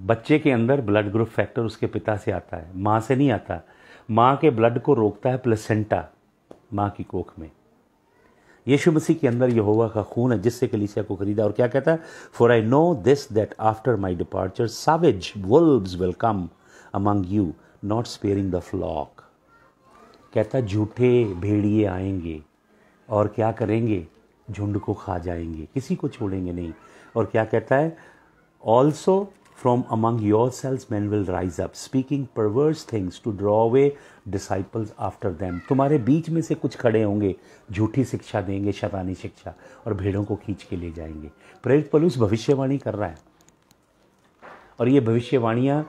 बच्चे के अंदर ब्लड ग्रुप फैक्टर उसके पिता से आता है माँ से नहीं आता माँ के ब्लड को रोकता है प्लेसेंटा माँ की कोख में यीशु मसीह के अंदर यहोवा का खून है जिससे कलीसिया को खरीदा और क्या कहता है for I know this that after my departure savage wolves will come among you not sparing the flock कहता झूठे भेड़िए आएंगे और क्या करेंगे झुंड को खा जाएंगे किसी को छोड़ेंगे नहीं और क्या कहता है also from among yourselves men will rise up speaking perverse things to draw away disciples after them तुम्हारे बीच में से कुछ खड़े होंगे झूठी शिक्षा देंगे शतानी शिक्षा और भेड़ों को खींच के ले जाएंगे प्रेरित पलूस भविष्यवाणी कर रहा है और ये भविष्यवाणियाँ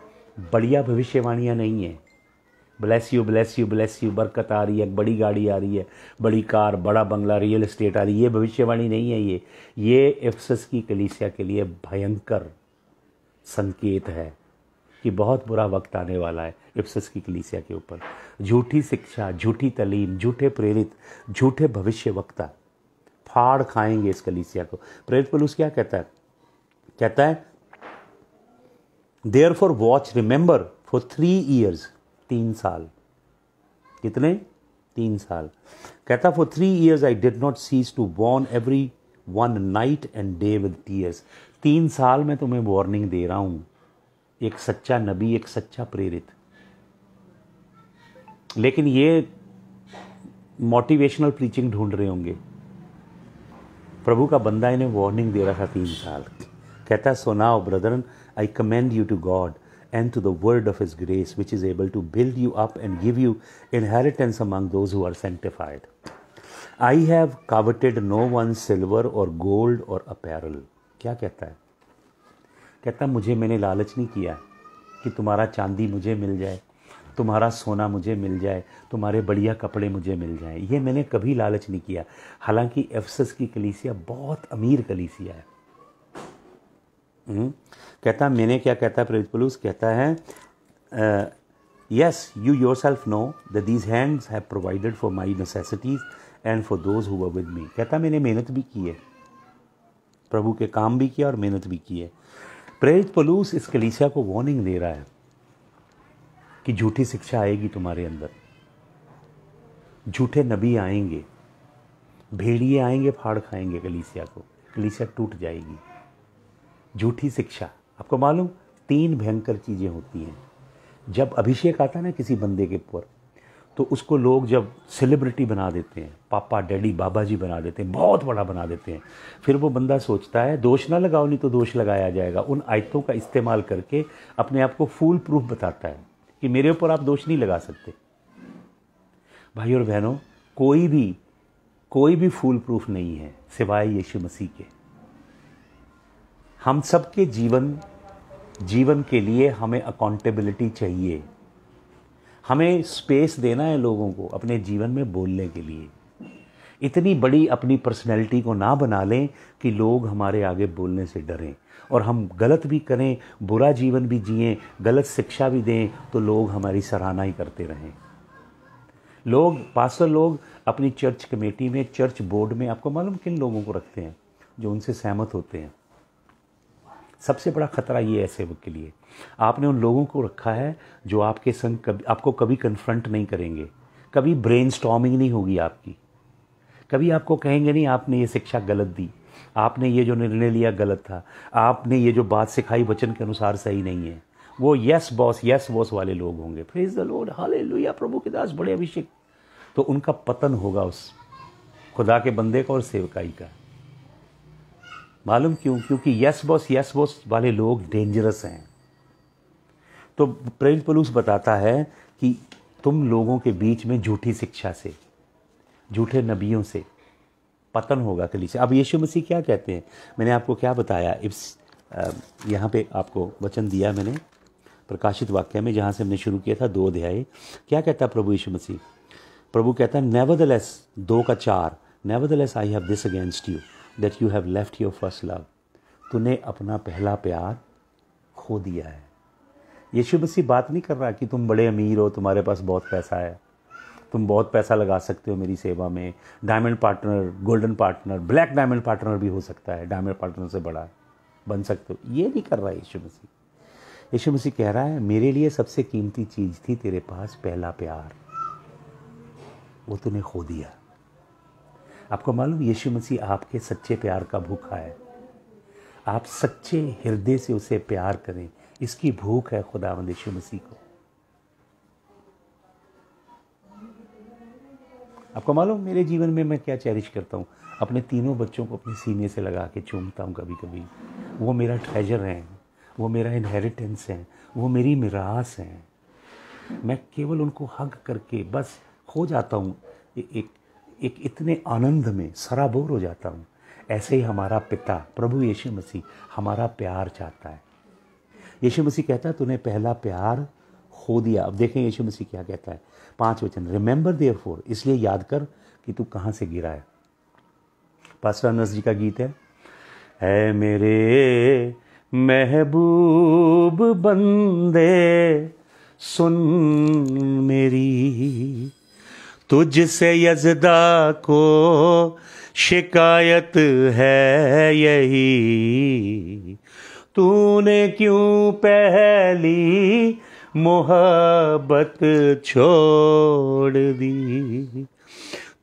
बढ़िया भविष्यवाणियाँ नहीं है bless you bless you bless you बरकत आ रही है बड़ी गाड़ी आ रही है बड़ी कार बड़ा बंगला रियल इस्टेट आ रही है ये भविष्यवाणी नहीं है ये ये एफ्सस की कलीसिया के लिए भयंकर संकेत है कि बहुत बुरा वक्त आने वाला है इफ्सस की कलीसिया के ऊपर झूठी शिक्षा झूठी तलीम झूठे प्रेरित झूठे भविष्य वक्ता फाड़ खाएंगे इस कलीसिया को प्रेरित पलूस क्या कहता है कहता है therefore watch remember for three years तीन साल कितने तीन साल कहता for three years I did not cease to warn every one night and day with tears तीन साल में तुम्हें वार्निंग दे रहा हूँ एक सच्चा नबी एक सच्चा प्रेरित लेकिन ये मोटिवेशनल प्रीचिंग ढूंढ रहे होंगे प्रभु का बंदा इन्हें वार्निंग दे रखा तीन साल कहता है सुनाओ brethren I commend you to God and to the word of his grace, which is able to build you up and give you inheritance among those who are sanctified. I have coveted no one's silver or gold or apparel. क्या कहता है कहता मुझे मैंने लालच नहीं किया कि तुम्हारा चांदी मुझे मिल जाए तुम्हारा सोना मुझे मिल जाए तुम्हारे बढ़िया कपड़े मुझे मिल जाए ये मैंने कभी लालच नहीं किया हालांकि एफसस की कलीसिया बहुत अमीर कलीसिया है हुँ? हम्म? कहता मैंने क्या कहता है पुलूस कहता है yes you yourself know the these hands have provided for my necessities and for those who with me कहता मैंने मेहनत भी की है प्रभु के काम भी किया और मेहनत भी की है प्रेरित पलूस इस कलीसिया को वार्निंग दे रहा है कि झूठी शिक्षा आएगी तुम्हारे अंदर झूठे नबी आएंगे भेड़िए आएंगे फाड़ खाएंगे कलीसिया को कलीसिया टूट जाएगी झूठी शिक्षा आपको मालूम तीन भयंकर चीज़ें होती हैं जब अभिषेक आता है ना किसी बंदे के ऊपर तो उसको लोग जब सेलिब्रिटी बना देते हैं पापा डैडी बाबा जी बना देते हैं बहुत बड़ा बना देते हैं फिर वो बंदा सोचता है दोष ना लगाओ नहीं तो दोष लगाया जाएगा उन आयतों का इस्तेमाल करके अपने आप को फूल प्रूफ बताता है कि मेरे ऊपर आप दोष नहीं लगा सकते भाई और बहनों कोई भी कोई भी फूल प्रूफ नहीं है सिवाय यीशु मसीह के हम सबके जीवन जीवन के लिए हमें अकाउंटेबिलिटी चाहिए हमें स्पेस देना है लोगों को अपने जीवन में बोलने के लिए इतनी बड़ी अपनी पर्सनैलिटी को ना बना लें कि लोग हमारे आगे बोलने से डरें और हम गलत भी करें बुरा जीवन भी जिएं गलत शिक्षा भी दें तो लोग हमारी सराहना ही करते रहें लोग पास्टर लोग अपनी चर्च कमेटी में चर्च बोर्ड में आपको मालूम किन लोगों को रखते हैं जो उनसे सहमत होते हैं सबसे बड़ा ख़तरा ये है सेवक के लिए आपने उन लोगों को रखा है जो आपके संग कभी आपको कभी कन्फ्रंट नहीं करेंगे कभी ब्रेन नहीं होगी आपकी कभी आपको कहेंगे नहीं आपने ये शिक्षा गलत दी आपने ये जो निर्णय लिया गलत था आपने ये जो बात सिखाई वचन के अनुसार सही नहीं है वो यस बॉस यस बॉस वाले लोग होंगे फ्रेज द लोड हाले लुया प्रभु के दास बड़े अभिषेक तो उनका पतन होगा उस खुदा के बंदे का और सेवकाई का मालूम क्यों क्योंकि यस बॉस यस बॉस वाले लोग डेंजरस हैं तो प्रेम पलूस बताता है कि तुम लोगों के बीच में झूठी शिक्षा से झूठे नबियों से पतन होगा से अब यीशु मसीह क्या कहते हैं मैंने आपको क्या बताया इस यहाँ पे आपको वचन दिया मैंने प्रकाशित वाक्य में जहाँ से हमने शुरू किया था दो अध्याय क्या कहता प्रभु यीशु मसीह प्रभु कहता है नेवर द लेस दो का चार nevertheless I have this against you that you have left your first love तूने अपना पहला प्यार खो दिया है यीशु मसीह बात नहीं कर रहा कि तुम बड़े अमीर हो तुम्हारे पास बहुत पैसा है तुम बहुत पैसा लगा सकते हो मेरी सेवा में diamond partner golden partner black diamond partner भी हो सकता है डायमंड पार्टनर से बड़ा बन सकते हो ये नहीं कर रहा है यीशु मसीह यीशु मसीह कह रहा है मेरे लिए सबसे कीमती चीज़ थी तेरे पास पहला प्यार वो तूने खो दिया आपको मालूम यीशु मसीह आपके सच्चे प्यार का भूखा है आप सच्चे हृदय से उसे प्यार करें इसकी भूख है खुदा यीशु मसीह को आपको मालूम मेरे जीवन में मैं क्या चैरिश करता हूँ अपने तीनों बच्चों को अपने सीने से लगा के चूमता हूँ कभी कभी वो मेरा ट्रेजर हैं वो मेरा इनहेरिटेंस है वो मेरी मिरास हैं मैं केवल उनको हग करके बस खो जाता हूँ एक एक इतने आनंद में सराबोर हो जाता हूँ ऐसे ही हमारा पिता प्रभु यीशु मसीह हमारा प्यार चाहता है यीशु मसीह कहता है तूने पहला प्यार खो दिया अब देखें यीशु मसीह क्या कहता है पांच वचन रिमेंबर देयर फोर इसलिए याद कर कि तू कहाँ से गिरा है पास्टर नस जी का गीत है है मेरे महबूब बंदे सुन मेरी तुझसे यजदा को शिकायत है यही तूने क्यों पहली मोहब्बत छोड़ दी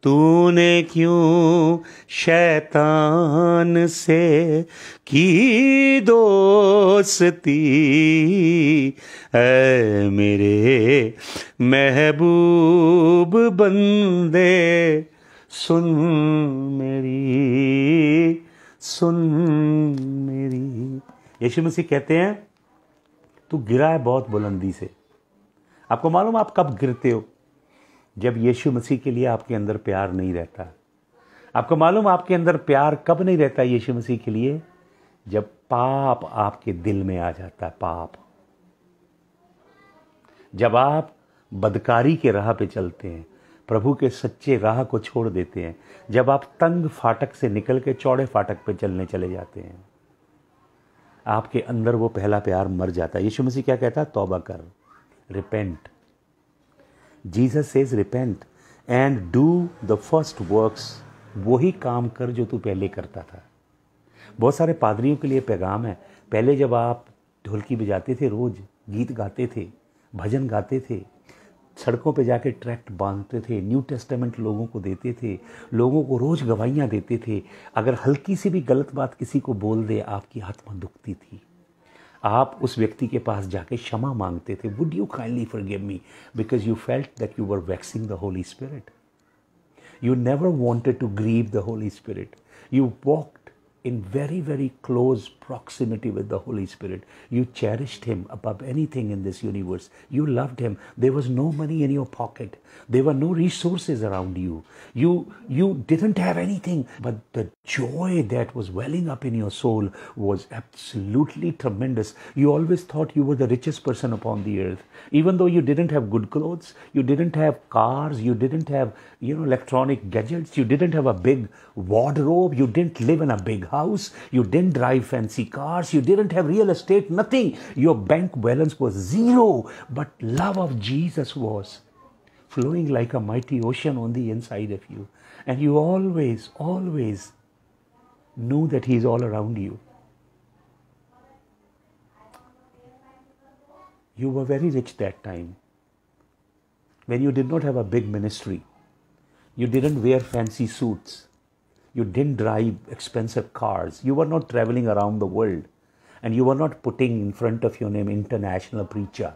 तूने क्यों शैतान से की दोस्ती ऐ मेरे महबूब बंदे सुन मेरी सुन मेरी यीशु मसीह कहते हैं तू गिरा है बहुत बुलंदी से आपको मालूम आप कब गिरते हो जब यीशु मसीह के लिए आपके अंदर प्यार नहीं रहता आपको मालूम आपके अंदर प्यार कब नहीं रहता यीशु मसीह के लिए जब पाप आपके दिल में आ जाता है पाप जब आप बदकारी के राह पे चलते हैं प्रभु के सच्चे राह को छोड़ देते हैं जब आप तंग फाटक से निकल के चौड़े फाटक पे चलने चले जाते हैं आपके अंदर वो पहला प्यार मर जाता है यीशु मसीह क्या कहता है तौबा कर repent Jesus says repent and do the first works वही काम कर जो तू पहले करता था बहुत सारे पादरियों के लिए पैगाम है पहले जब आप ढोलकी बजाते थे रोज़ गीत गाते थे भजन गाते थे सड़कों पे जाके ट्रैक्ट बांधते थे न्यू टेस्टामेंट लोगों को देते थे लोगों को रोज़ गवाहियाँ देते थे अगर हल्की सी भी गलत बात किसी को बोल दे आपकी आत्मा दुखती थी आप उस व्यक्ति के पास जाके क्षमा मांगते थे would you kindly give me because you felt that you were vexing the Holy Spirit you never wanted to grieve the Holy Spirit you walk in very, very close proximity with the Holy Spirit. You cherished Him above anything in this universe. You loved Him. There was no money in your pocket. There were no resources around you. You, you didn't have anything. But the joy that was welling up in your soul was absolutely tremendous. You always thought you were the richest person upon the earth. Even though you didn't have good clothes, you didn't have cars, you didn't have, you know, electronic gadgets, you didn't have a big wardrobe, you didn't live in a big house, you didn't drive fancy cars, you didn't have real estate, nothing. Your bank balance was zero, but love of Jesus was flowing like a mighty ocean on the inside of you. And you always, always knew that He is all around you. You were very rich that time when you did not have a big ministry. You didn't wear fancy suits. You didn't drive expensive cars. You were not traveling around the world. And you were not putting in front of your name international preacher,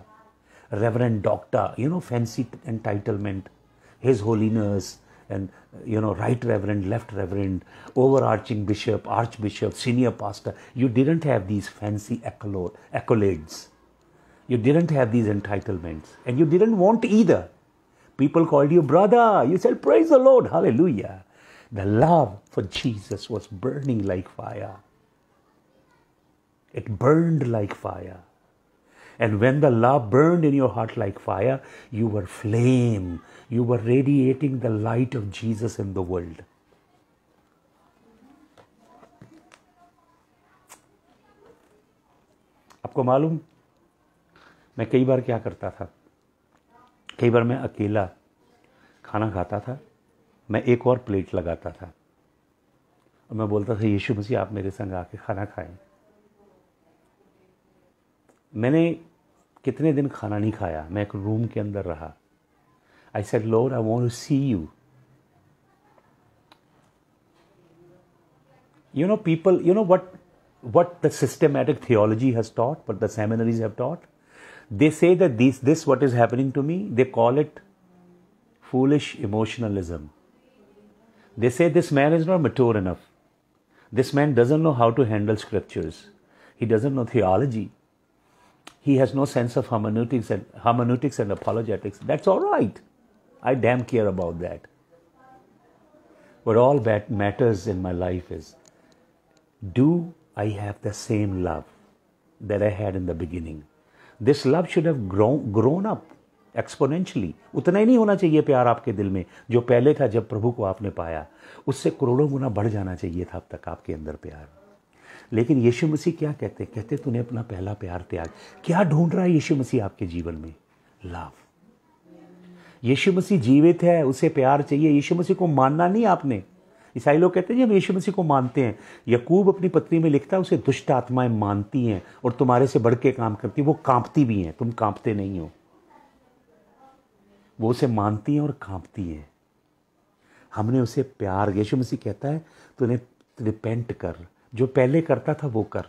reverend doctor, you know, fancy entitlement, His Holiness, and, you know, right reverend, left reverend, overarching bishop, archbishop, senior pastor. You didn't have these fancy accolades. You didn't have these entitlements. And you didn't want either. People called you brother. You said, Praise the Lord, hallelujah. The love for Jesus was burning like fire. It burned like fire. And when the love burned in your heart like fire, you were flame. You were radiating the light of Jesus in the world. आपको मालूम मैं कई बार क्या करता था कई बार मैं अकेला खाना खाता था मैं एक और प्लेट लगाता था और मैं बोलता था यीशु मसीह आप मेरे संग आके खाना खाएं मैंने कितने दिन खाना नहीं खाया मैं एक रूम के अंदर रहा I said Lord I want to see you you know people you know what what the systematic theology has taught but the seminaries have taught they say this this what is happening to me they call it foolish emotionalism They say this man is not mature enough. This man doesn't know how to handle scriptures. He doesn't know theology. He has no sense of hermeneutics and, hermeneutics and apologetics. That's all right. I damn care about that. But all that matters in my life is do I have the same love that I had in the beginning? This love should have grown, grown up. Exponentially उतना ही नहीं होना चाहिए प्यार आपके दिल में जो पहले था जब प्रभु को आपने पाया उससे करोड़ों गुना बढ़ जाना चाहिए था अब तक आपके अंदर प्यार लेकिन यीशु मसीह क्या कहते कहते तूने अपना पहला प्यार त्याग क्या ढूंढ रहा है यीशु मसीह आपके जीवन में लव यीशु मसीह जीवित है उसे प्यार चाहिए यीशु मसीह को मानना नहीं आपने ईसाई लोग कहते हैं जी हम यीशु मसीह को मानते हैं यकूब अपनी पत्नी में लिखता है उसे दुष्ट आत्माएं मानती हैं और तुम्हारे से बढ़ के काम करती वो कांपती भी हैं तुम कांपते नहीं हो वो उसे मानती हैं और कांपती हैं हमने उसे प्यार यशु मसीह कहता है तूने रिपेंट कर जो पहले करता था वो कर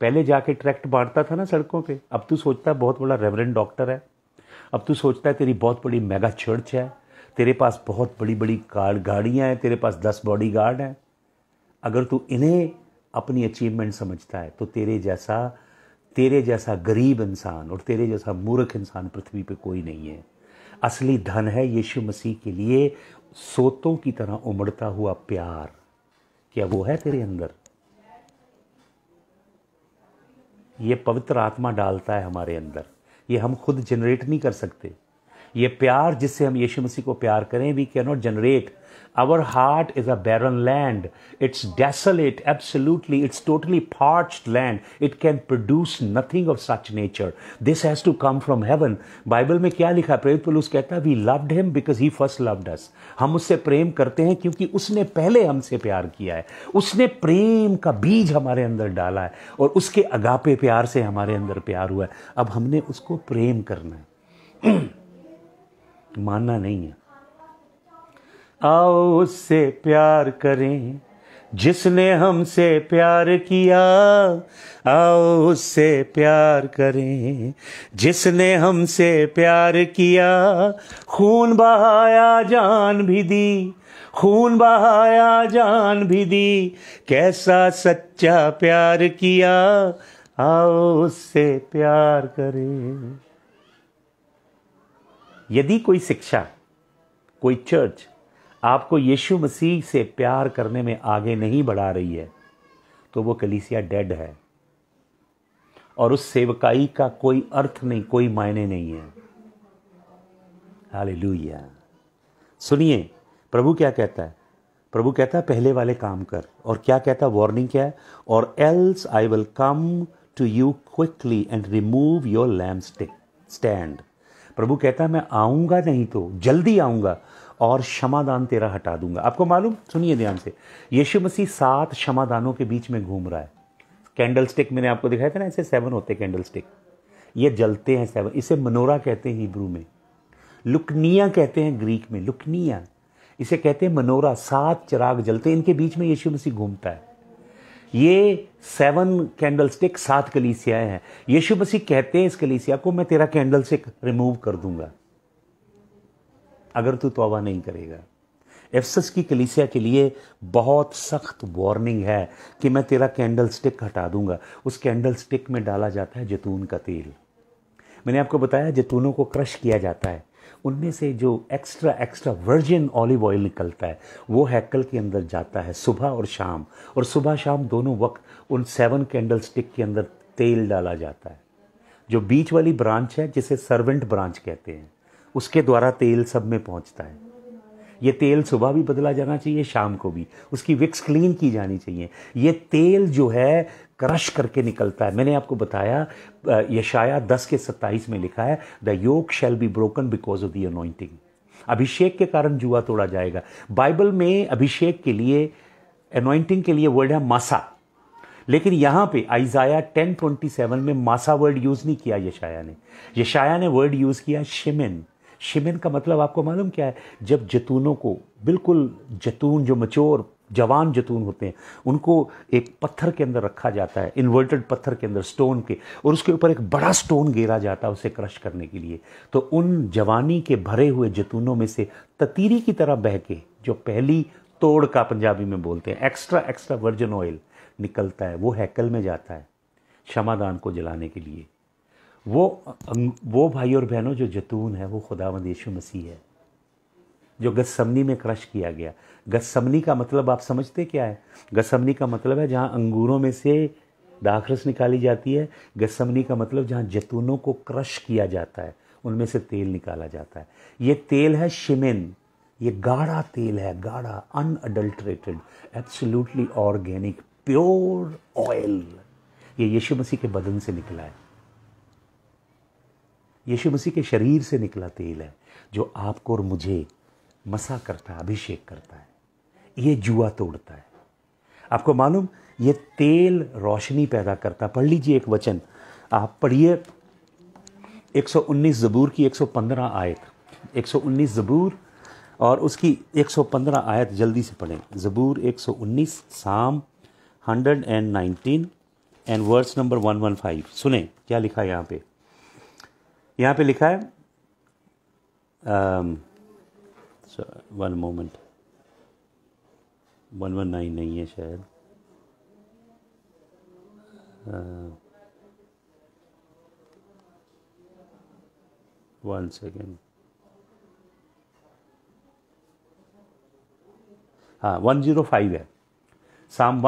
पहले जाके ट्रैक्ट बांटता था ना सड़कों पे अब तू सोचता है बहुत बड़ा रेवरेंट डॉक्टर है अब तू सोचता है तेरी बहुत बड़ी मेगा चर्च है तेरे पास बहुत बड़ी बड़ी कार गाड़ियाँ हैं तेरे पास दस बॉडी गार्ड हैं अगर तू इन्हें अपनी अचीवमेंट समझता है तो तेरे जैसा तेरे जैसा गरीब इंसान और तेरे जैसा मूर्ख इंसान पृथ्वी पे कोई नहीं है असली धन है यीशु मसीह के लिए सोतों की तरह उमड़ता हुआ प्यार क्या वो है तेरे अंदर ये पवित्र आत्मा डालता है हमारे अंदर ये हम खुद जनरेट नहीं कर सकते ये प्यार जिससे हम यीशु मसीह को प्यार करें we can not generate Our heart is a barren land. It's desolate, absolutely. It's totally parched land. It can produce nothing of such nature. This has to come from heaven. Bible में क्या लिखा प्रेरित पलूस कहता है we loved him because he first loved us हम उससे प्रेम करते हैं क्योंकि उसने पहले हमसे प्यार किया है उसने प्रेम का बीज हमारे अंदर डाला है और उसके अगापे प्यार से हमारे अंदर प्यार हुआ है अब हमने उसको प्रेम करना है मानना नहीं है आओ उससे प्यार करें जिसने हमसे प्यार किया आओ उससे प्यार करें जिसने हमसे प्यार किया खून बहाया जान भी दी खून बहाया जान भी दी कैसा सच्चा प्यार किया आओ उससे प्यार करें यदि कोई शिक्षा कोई चर्च आपको यीशु मसीह से प्यार करने में आगे नहीं बढ़ा रही है तो वो कलीसिया डेड है और उस सेवकाई का कोई अर्थ नहीं कोई मायने नहीं है हालेलुया सुनिए प्रभु क्या कहता है प्रभु कहता है पहले वाले काम कर और क्या कहता है वार्निंग क्या है और else I will come to you quickly and remove your lampstand प्रभु कहता है मैं आऊंगा नहीं तो जल्दी आऊंगा और क्षमादान तेरा हटा दूंगा आपको मालूम सुनिए ध्यान से यीशु मसीह सात क्षमादानों के बीच में घूम रहा है कैंडल स्टिक मैंने आपको दिखाया था ना ऐसे सेवन होते हैं कैंडल स्टिक ये जलते हैं सेवन इसे मनोरा कहते हैं हिब्रू में लुकनिया कहते हैं ग्रीक में लुकनिया इसे कहते हैं मनोरा सात चिराग जलते हैं इनके बीच में यीशु मसीह घूमता है ये सेवन कैंडल स्टिक सात कलीसियाएं हैं यीशु मसीह कहते हैं इस कलीसिया को मैं तेरा कैंडल स्टिक रिमूव कर दूंगा अगर तू तोबा नहीं करेगा एफसस की कलीसिया के लिए बहुत सख्त वार्निंग है कि मैं तेरा कैंडल स्टिक हटा दूंगा उस कैंडल स्टिक में डाला जाता है जैतून का तेल मैंने आपको बताया जैतूनों को क्रश किया जाता है उनमें से जो extra extra virgin olive oil निकलता है वो हैकल के अंदर जाता है सुबह और शाम और सुबह शाम दोनों वक्त उन सेवन कैंडल स्टिक के अंदर तेल डाला जाता है जो बीच वाली ब्रांच है जिसे सर्वेंट ब्रांच कहते हैं उसके द्वारा तेल सब में पहुंचता है ये तेल सुबह भी बदला जाना चाहिए शाम को भी उसकी विक्स क्लीन की जानी चाहिए ये तेल जो है क्रश करके निकलता है मैंने आपको बताया यशाया दस के सत्ताईस में लिखा है the yoke shall be broken because of the anointing अभिषेक के कारण जुआ तोड़ा जाएगा बाइबल में अभिषेक के लिए अनोइंटिंग के लिए वर्ड है मासा लेकिन यहां पे आइजाया 1027 में मासा वर्ड यूज़ नहीं किया यशाया ने यशाया ने वर्ड यूज़ किया शिमिन शिमिन का मतलब आपको मालूम क्या है जब जतूनों को बिल्कुल जतून जो मचोर जवान जतून होते हैं उनको एक पत्थर के अंदर रखा जाता है इन्वर्टेड पत्थर के अंदर स्टोन के और उसके ऊपर एक बड़ा स्टोन गिरा जाता है उसे क्रश करने के लिए तो उन जवानी के भरे हुए जतूनों में से ततीरी की तरह बह के जो पहली तोड़ का पंजाबी में बोलते हैं एक्स्ट्रा एक्स्ट्रा वर्जन ऑयल निकलता है वो हैकल में जाता है क्षमादान को जलाने के लिए वो वो भाई और बहनों जो जतून है वो खुदा यीशु मसीह है जो गसमनी में क्रश किया गया गसमनी का मतलब आप समझते क्या है गसमनी का मतलब है जहाँ अंगूरों में से दाखरस निकाली जाती है गसमनी का मतलब जहाँ जतूनों को क्रश किया जाता है उनमें से तेल निकाला जाता है ये तेल है शिमिन ये गाढ़ा तेल है गाढ़ा unadulterated absolutely organic pure oil ये यीशु मसीह के बदन से निकला है यीशु मसीह के शरीर से निकला तेल है जो आपको और मुझे मसा करता है अभिषेक करता है ये जुआ तोड़ता है आपको मालूम ये तेल रोशनी पैदा करता पढ़ लीजिए एक वचन आप पढ़िए 119 ज़बूर की 115 आयत 119 ज़बूर और उसकी 115 आयत जल्दी से पढ़ें ज़बूर 119 साम 119 एंड वर्स नंबर 115 सुने क्या लिखा है यहाँ पे यहाँ पे लिखा है one moment one one nine नहीं है शायद वन uh, सेकेंड हाँ वन ज़ीरो फाइव है Psalm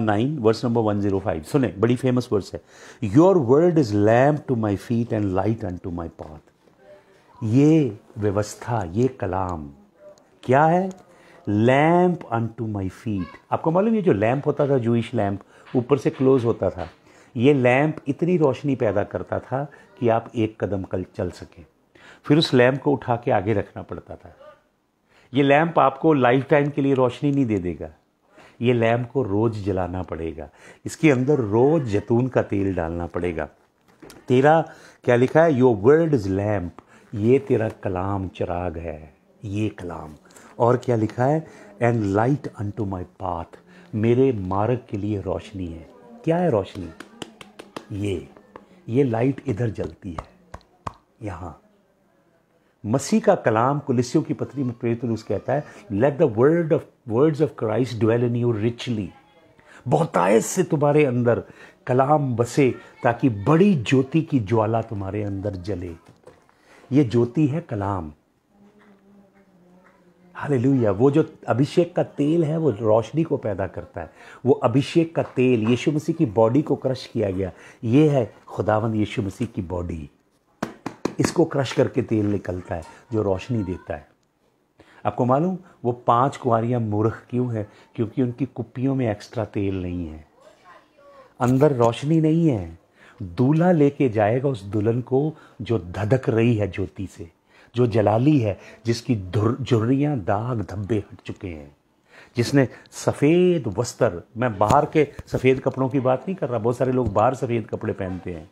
nine verse number five सुने बड़ी फेमस वर्स है your word is lamp to my feet and light and to my path ये व्यवस्था ये कलाम क्या है lamp unto my feet आपको मालूम ये जो लैम्प होता था जूश लैम्प ऊपर से क्लोज होता था ये लैम्प इतनी रोशनी पैदा करता था कि आप एक कदम कल चल सकें फिर उस लैम्प को उठा के आगे रखना पड़ता था ये लैम्प आपको लाइफ टाइम के लिए रोशनी नहीं दे देगा ये लैम्प को रोज़ जलाना पड़ेगा इसके अंदर रोज़ जैतून का तेल डालना पड़ेगा तेरा क्या लिखा है योर वर्ल्ड इज़ लैम्प ये तेरा कलाम चिराग है ये कलाम और क्या लिखा है and light unto my path मेरे मार्ग के लिए रोशनी है क्या है रोशनी ये ये लाइट इधर जलती है यहाँ मसीह का कलाम कुलिसियों की पत्री में प्रेतुलूस कहता है let the word of words of Christ dwell in you richly बहुतायत से तुम्हारे अंदर कलाम बसे ताकि बड़ी ज्योति की ज्वाला तुम्हारे अंदर जले ये ज्योति है कलाम लुया वो जो अभिषेक का तेल है वो रोशनी को पैदा करता है वो अभिषेक का तेल यीशु मसीह की बॉडी को क्रश किया गया ये है खुदावंद यीशु मसीह की बॉडी इसको क्रश करके तेल निकलता है जो रोशनी देता है आपको मालूम वो पांच कुआरियाँ मूर्ख क्यों है क्योंकि उनकी कुप्पियों में एक्स्ट्रा तेल नहीं है अंदर रोशनी नहीं है दूल्हा लेके जाएगा उस दुल्हन को जो धधक रही है ज्योति से जो जलाली है जिसकी झुर्रियाँ दाग धब्बे हट चुके हैं जिसने सफ़ेद वस्त्र मैं बाहर के सफ़ेद कपड़ों की बात नहीं कर रहा बहुत सारे लोग बाहर सफ़ेद कपड़े पहनते हैं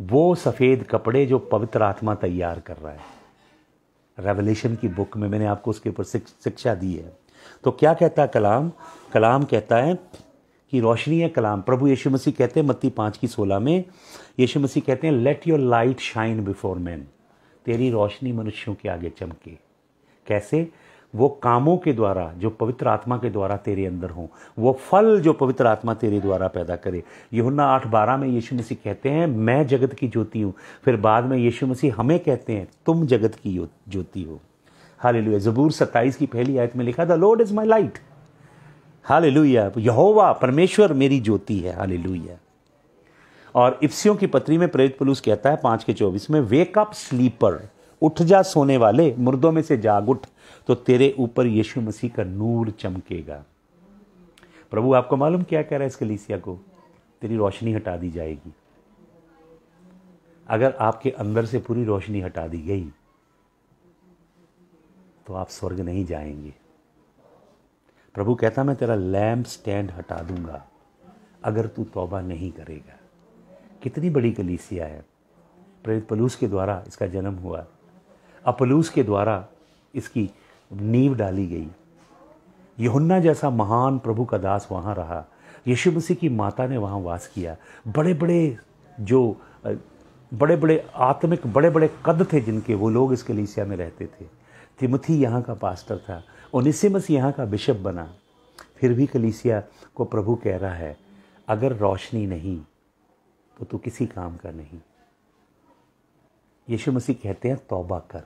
वो सफ़ेद कपड़े जो पवित्र आत्मा तैयार कर रहा है रेवलेशन की बुक में मैंने आपको उसके ऊपर शिक्षा दी है तो क्या कहता है कलाम कलाम कहता है कि रोशनी है कलाम प्रभु यीशु मसीह कहते हैं मत्ती पाँच की सोलह में यीशु मसीह कहते हैं let your light shine before man तेरी रोशनी मनुष्यों के आगे चमके कैसे वो कामों के द्वारा जो पवित्र आत्मा के द्वारा तेरे अंदर हों वो फल जो पवित्र आत्मा तेरे द्वारा पैदा करे यहुन्ना आठ बारह में यीशु मसीह कहते हैं मैं जगत की ज्योति हूँ फिर बाद में यीशु मसीह हमें कहते हैं तुम जगत की ज्योति हो हाल लुया जबूर सत्ताईस की पहली आयत में लिखा the Lord is my light hallelujah यहोवा परमेश्वर मेरी ज्योति है हाल लुया और इप्सियों की पत्री में प्रेरित पुलूस कहता है पाँच के चौबीस में वेकअप स्लीपर उठ जा सोने वाले मुर्दों में से जाग उठ तो तेरे ऊपर यीशु मसीह का नूर चमकेगा प्रभु आपको मालूम क्या कह रहा है इस कलीसिया को तेरी रोशनी हटा दी जाएगी अगर आपके अंदर से पूरी रोशनी हटा दी गई तो आप स्वर्ग नहीं जाएंगे प्रभु कहता मैं तेरा लैम्प स्टैंड हटा दूंगा अगर तू तौबा नहीं करेगा कितनी बड़ी कलीसिया है प्रेरित पलूस के द्वारा इसका जन्म हुआ अपलूस के द्वारा इसकी नींव डाली गई यहुन्ना जैसा महान प्रभु का दास वहाँ रहा यीशु मसीह की माता ने वहाँ वास किया बड़े बड़े जो बड़े बड़े आत्मिक बड़े बड़े कद थे जिनके वो लोग इस कलीसिया में रहते थे तिमथी यहाँ का पास्टर था और ओनिसिमस यहाँ का बिशप बना फिर भी कलीसिया को प्रभु कह रहा है अगर रोशनी नहीं तो तू किसी काम का नहीं यीशु मसीह कहते हैं तौबा कर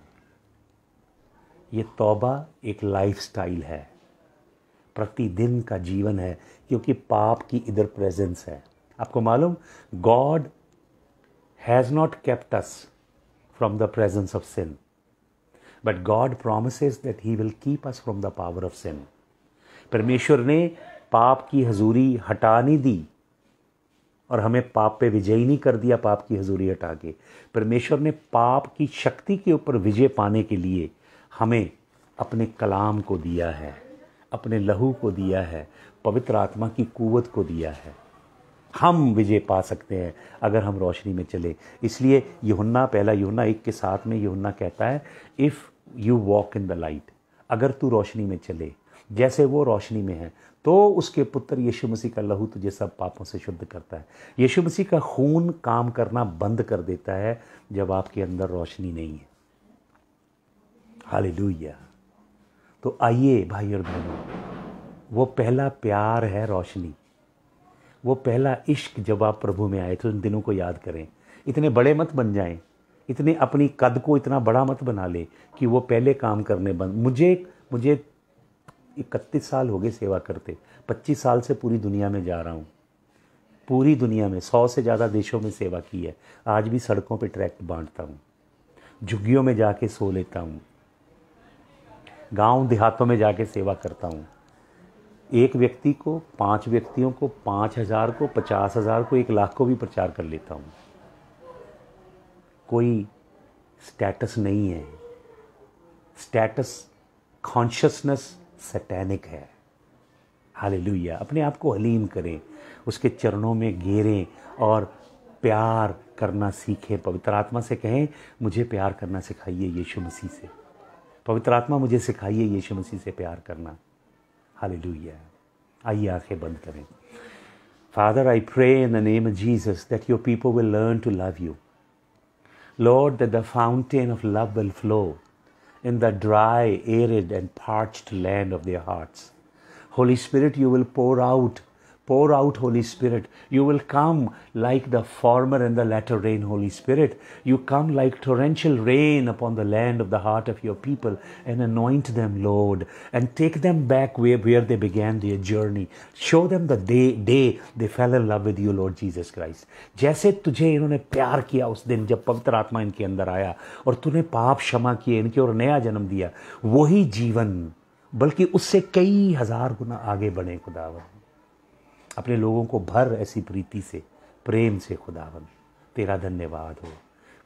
ये तौबा एक लाइफस्टाइल है प्रतिदिन का जीवन है क्योंकि पाप की इधर प्रेजेंस है आपको मालूम God has not kept us from the presence of sin but God promise that he will keep us from the power of sin परमेश्वर ने पाप की हजूरी हटा नहीं दी और हमें पाप पे विजय नहीं कर दिया पाप की हजूरी हटा के परमेश्वर ने पाप की शक्ति के ऊपर विजय पाने के लिए हमें अपने कलाम को दिया है अपने लहू को दिया है पवित्र आत्मा की कुवत को दिया है हम विजय पा सकते हैं अगर हम रोशनी में चले इसलिए युना पहला युना एक के साथ में युना कहता है if you walk in the light अगर तू रोशनी में चले जैसे वो रोशनी में है तो उसके पुत्र यीशु मसीह का लहू तुझे सब पापों से शुद्ध करता है यीशु मसीह का खून काम करना बंद कर देता है जब आपके अंदर रोशनी नहीं है हालेलुया तो आइए भाई और बहनों वो पहला प्यार है रोशनी वो पहला इश्क जब आप प्रभु में आए तो उन दिनों को याद करें इतने बड़े मत बन जाएं इतने अपनी कद को इतना बड़ा मत बना ले कि वो पहले काम करने बंद मुझे मुझे इकतीस साल हो गए सेवा करते पच्चीस साल से पूरी दुनिया में जा रहा हूँ पूरी दुनिया में सौ से ज़्यादा देशों में सेवा की है आज भी सड़कों पे ट्रैक्ट बांटता हूँ झुग्गियों में जाके सो लेता हूँ गांव देहातों में जाके सेवा करता हूँ एक व्यक्ति को पांच व्यक्तियों को पाँच हज़ार को पचास हज़ार को एक लाख को भी प्रचार कर लेता हूँ कोई स्टेटस नहीं है स्टेटस कॉन्शियसनेस सटैनिक है हालेलुया अपने आप को हलीम करें उसके चरणों में घेरें और प्यार करना सीखें पवित्र आत्मा से कहें मुझे प्यार करना सिखाइए यीशु मसीह से पवित्र मुझे सिखाइए यीशु मसीह प्यार करना हालेलुया आइए आंखें बंद करें Father, I pray in the name of Jesus that your people will learn to love you. Lord, that the fountain of love will flow in the dry, arid, and parched land of their hearts. Holy Spirit, you will pour out Pour out, Holy Spirit. You will come like the former and the latter rain, Holy Spirit. You come like torrential rain upon the land of the heart of your people and anoint them, Lord, and take them back where, where they began their journey. Show them the day, day they fell in love with you, Lord Jesus Christ. जैसे तुझे इन्होंने प्यार किया उस दिन जब पवित्र आत्मा इनके अंदर आया और तूने पाप क्षमा किए इनके और नया जन्म दिया वही जीवन बल्कि उससे कई हजार गुना आगे बढ़े खुदावन अपने लोगों को भर ऐसी प्रीति से प्रेम से खुदावंद तेरा धन्यवाद हो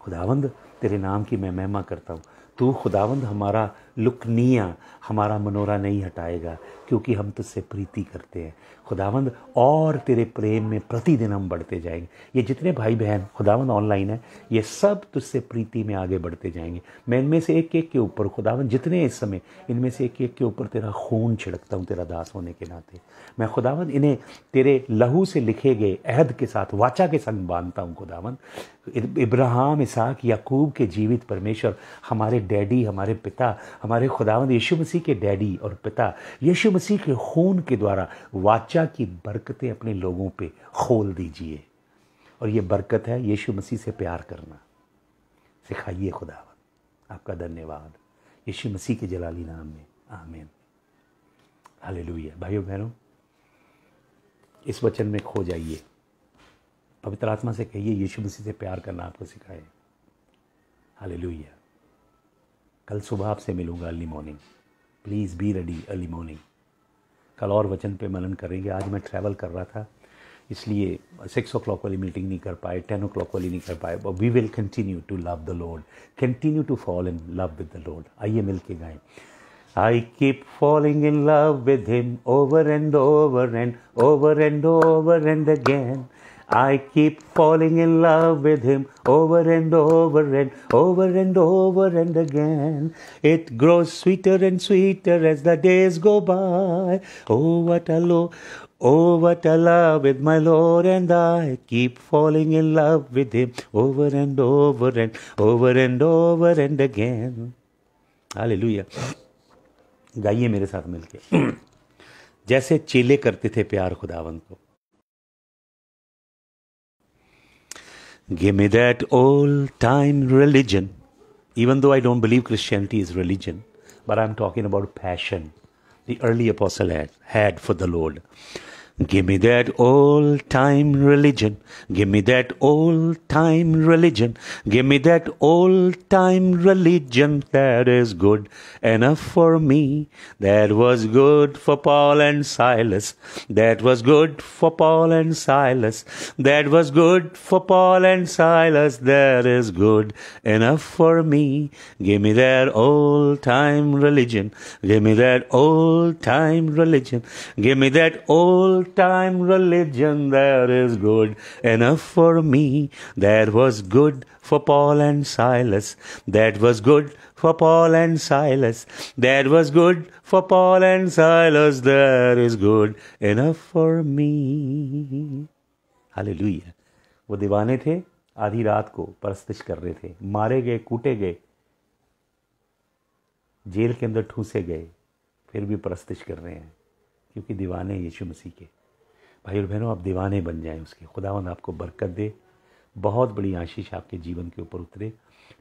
खुदावंद तेरे नाम की मैं महिमा करता हूँ तू खुदावंद हमारा लुकनिया हमारा मनोरा नहीं हटाएगा क्योंकि हम तुझसे प्रीति करते हैं खुदावंद और तेरे प्रेम में प्रतिदिन हम बढ़ते जाएंगे ये जितने भाई बहन खुदावंद ऑनलाइन है ये सब तुझसे प्रीति में आगे बढ़ते जाएंगे मैं इनमें से एक एक के ऊपर खुदावंद जितने इस समय इनमें से एक एक के ऊपर तेरा खून छिड़कता हूँ तेरा दास होने के नाते मैं खुदावंद इन्हें तेरे लहू से लिखे गए अहद के साथ वाचा के संग बांधता हूँ खुदावंद इब्राहम इसाक याकूब के जीवित परमेश्वर हमारे डैडी हमारे पिता हमारे खुदावंद यीशु मसीह के डैडी और पिता यीशु मसीह के खून के द्वारा वाचा की बरकतें अपने लोगों पे खोल दीजिए और ये बरकत है यीशु मसीह से प्यार करना सिखाइए खुदावंद आपका धन्यवाद यीशु मसीह के जलाली नाम में आमीन हाले भाइयों बहनों इस वचन में खो जाइए पवित्र आत्मा से कहिए यीशु मसीह से प्यार करना आपको सिखाए हाले कल सुबह आपसे मिलूंगा early morning please be ready early morning कल और वचन पे मनन करेंगे आज मैं ट्रैवल कर रहा था इसलिए सिक्स ओ क्लॉक वाली मीटिंग नहीं कर पाए टेन ओ क्लॉक वाली नहीं कर पाए but we will continue to love the Lord continue to fall in love with the Lord आइए मिल के गाएँ I keep falling in love with him over and over and over and over and again. I keep falling in love with him over and over and over and over and again. It grows sweeter and sweeter as the days go by. Oh, what a low, Oh, what a love with my Lord and I keep falling in love with him over and over and over and over and again. Hallelujah. गाइए मेरे साथ मिलके जैसे चेले करते थे प्यार खुदावन को Give me that old time religion. Even though I don't believe Christianity is religion, but I'm talking about passion the early apostle had, had for the Lord. Give me that old time religion. Give me that old time religion. Give me that old time religion that is good enough for me. That was good for Paul and Silas. That was good for Paul and Silas. That was good for Paul and Silas. That is good enough for me. Give me that old time religion. Give me that old time religion. Give me that old time religion there is good enough for me. That was good for Paul and Silas. That was good for Paul and Silas. That was good for Paul and Silas. There is good enough for me. hallelujah वो दीवाने थे आधी रात को परस्तिश कर रहे थे मारे गए कूटे गए जेल के अंदर ठूसे गए फिर भी परस्तिश कर रहे हैं क्योंकि दीवाने यीशु मसीह के भाई और बहनों आप दीवाने बन जाएं उसके खुदावन आपको बरकत दे बहुत बड़ी आशीष आपके जीवन के ऊपर उतरे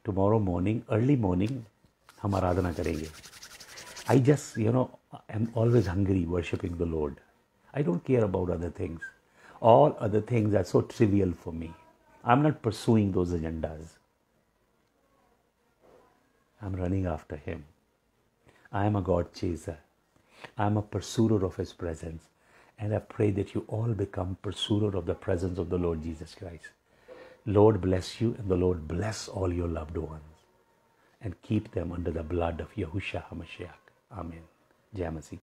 टुमारो मॉर्निंग अर्ली मॉर्निंग हम आराधना करेंगे I just you know I am always hungry worshipping the Lord I don't care about other things all other things are so trivial for me I am not pursuing those agendas I am running after him I am a God chaser I am a pursuer of his presence And I pray that you all become pursuer of the presence of the Lord Jesus Christ. Lord bless you, and the Lord bless all your loved ones and keep them under the blood of Yahushua HaMashiach. Amen. Jai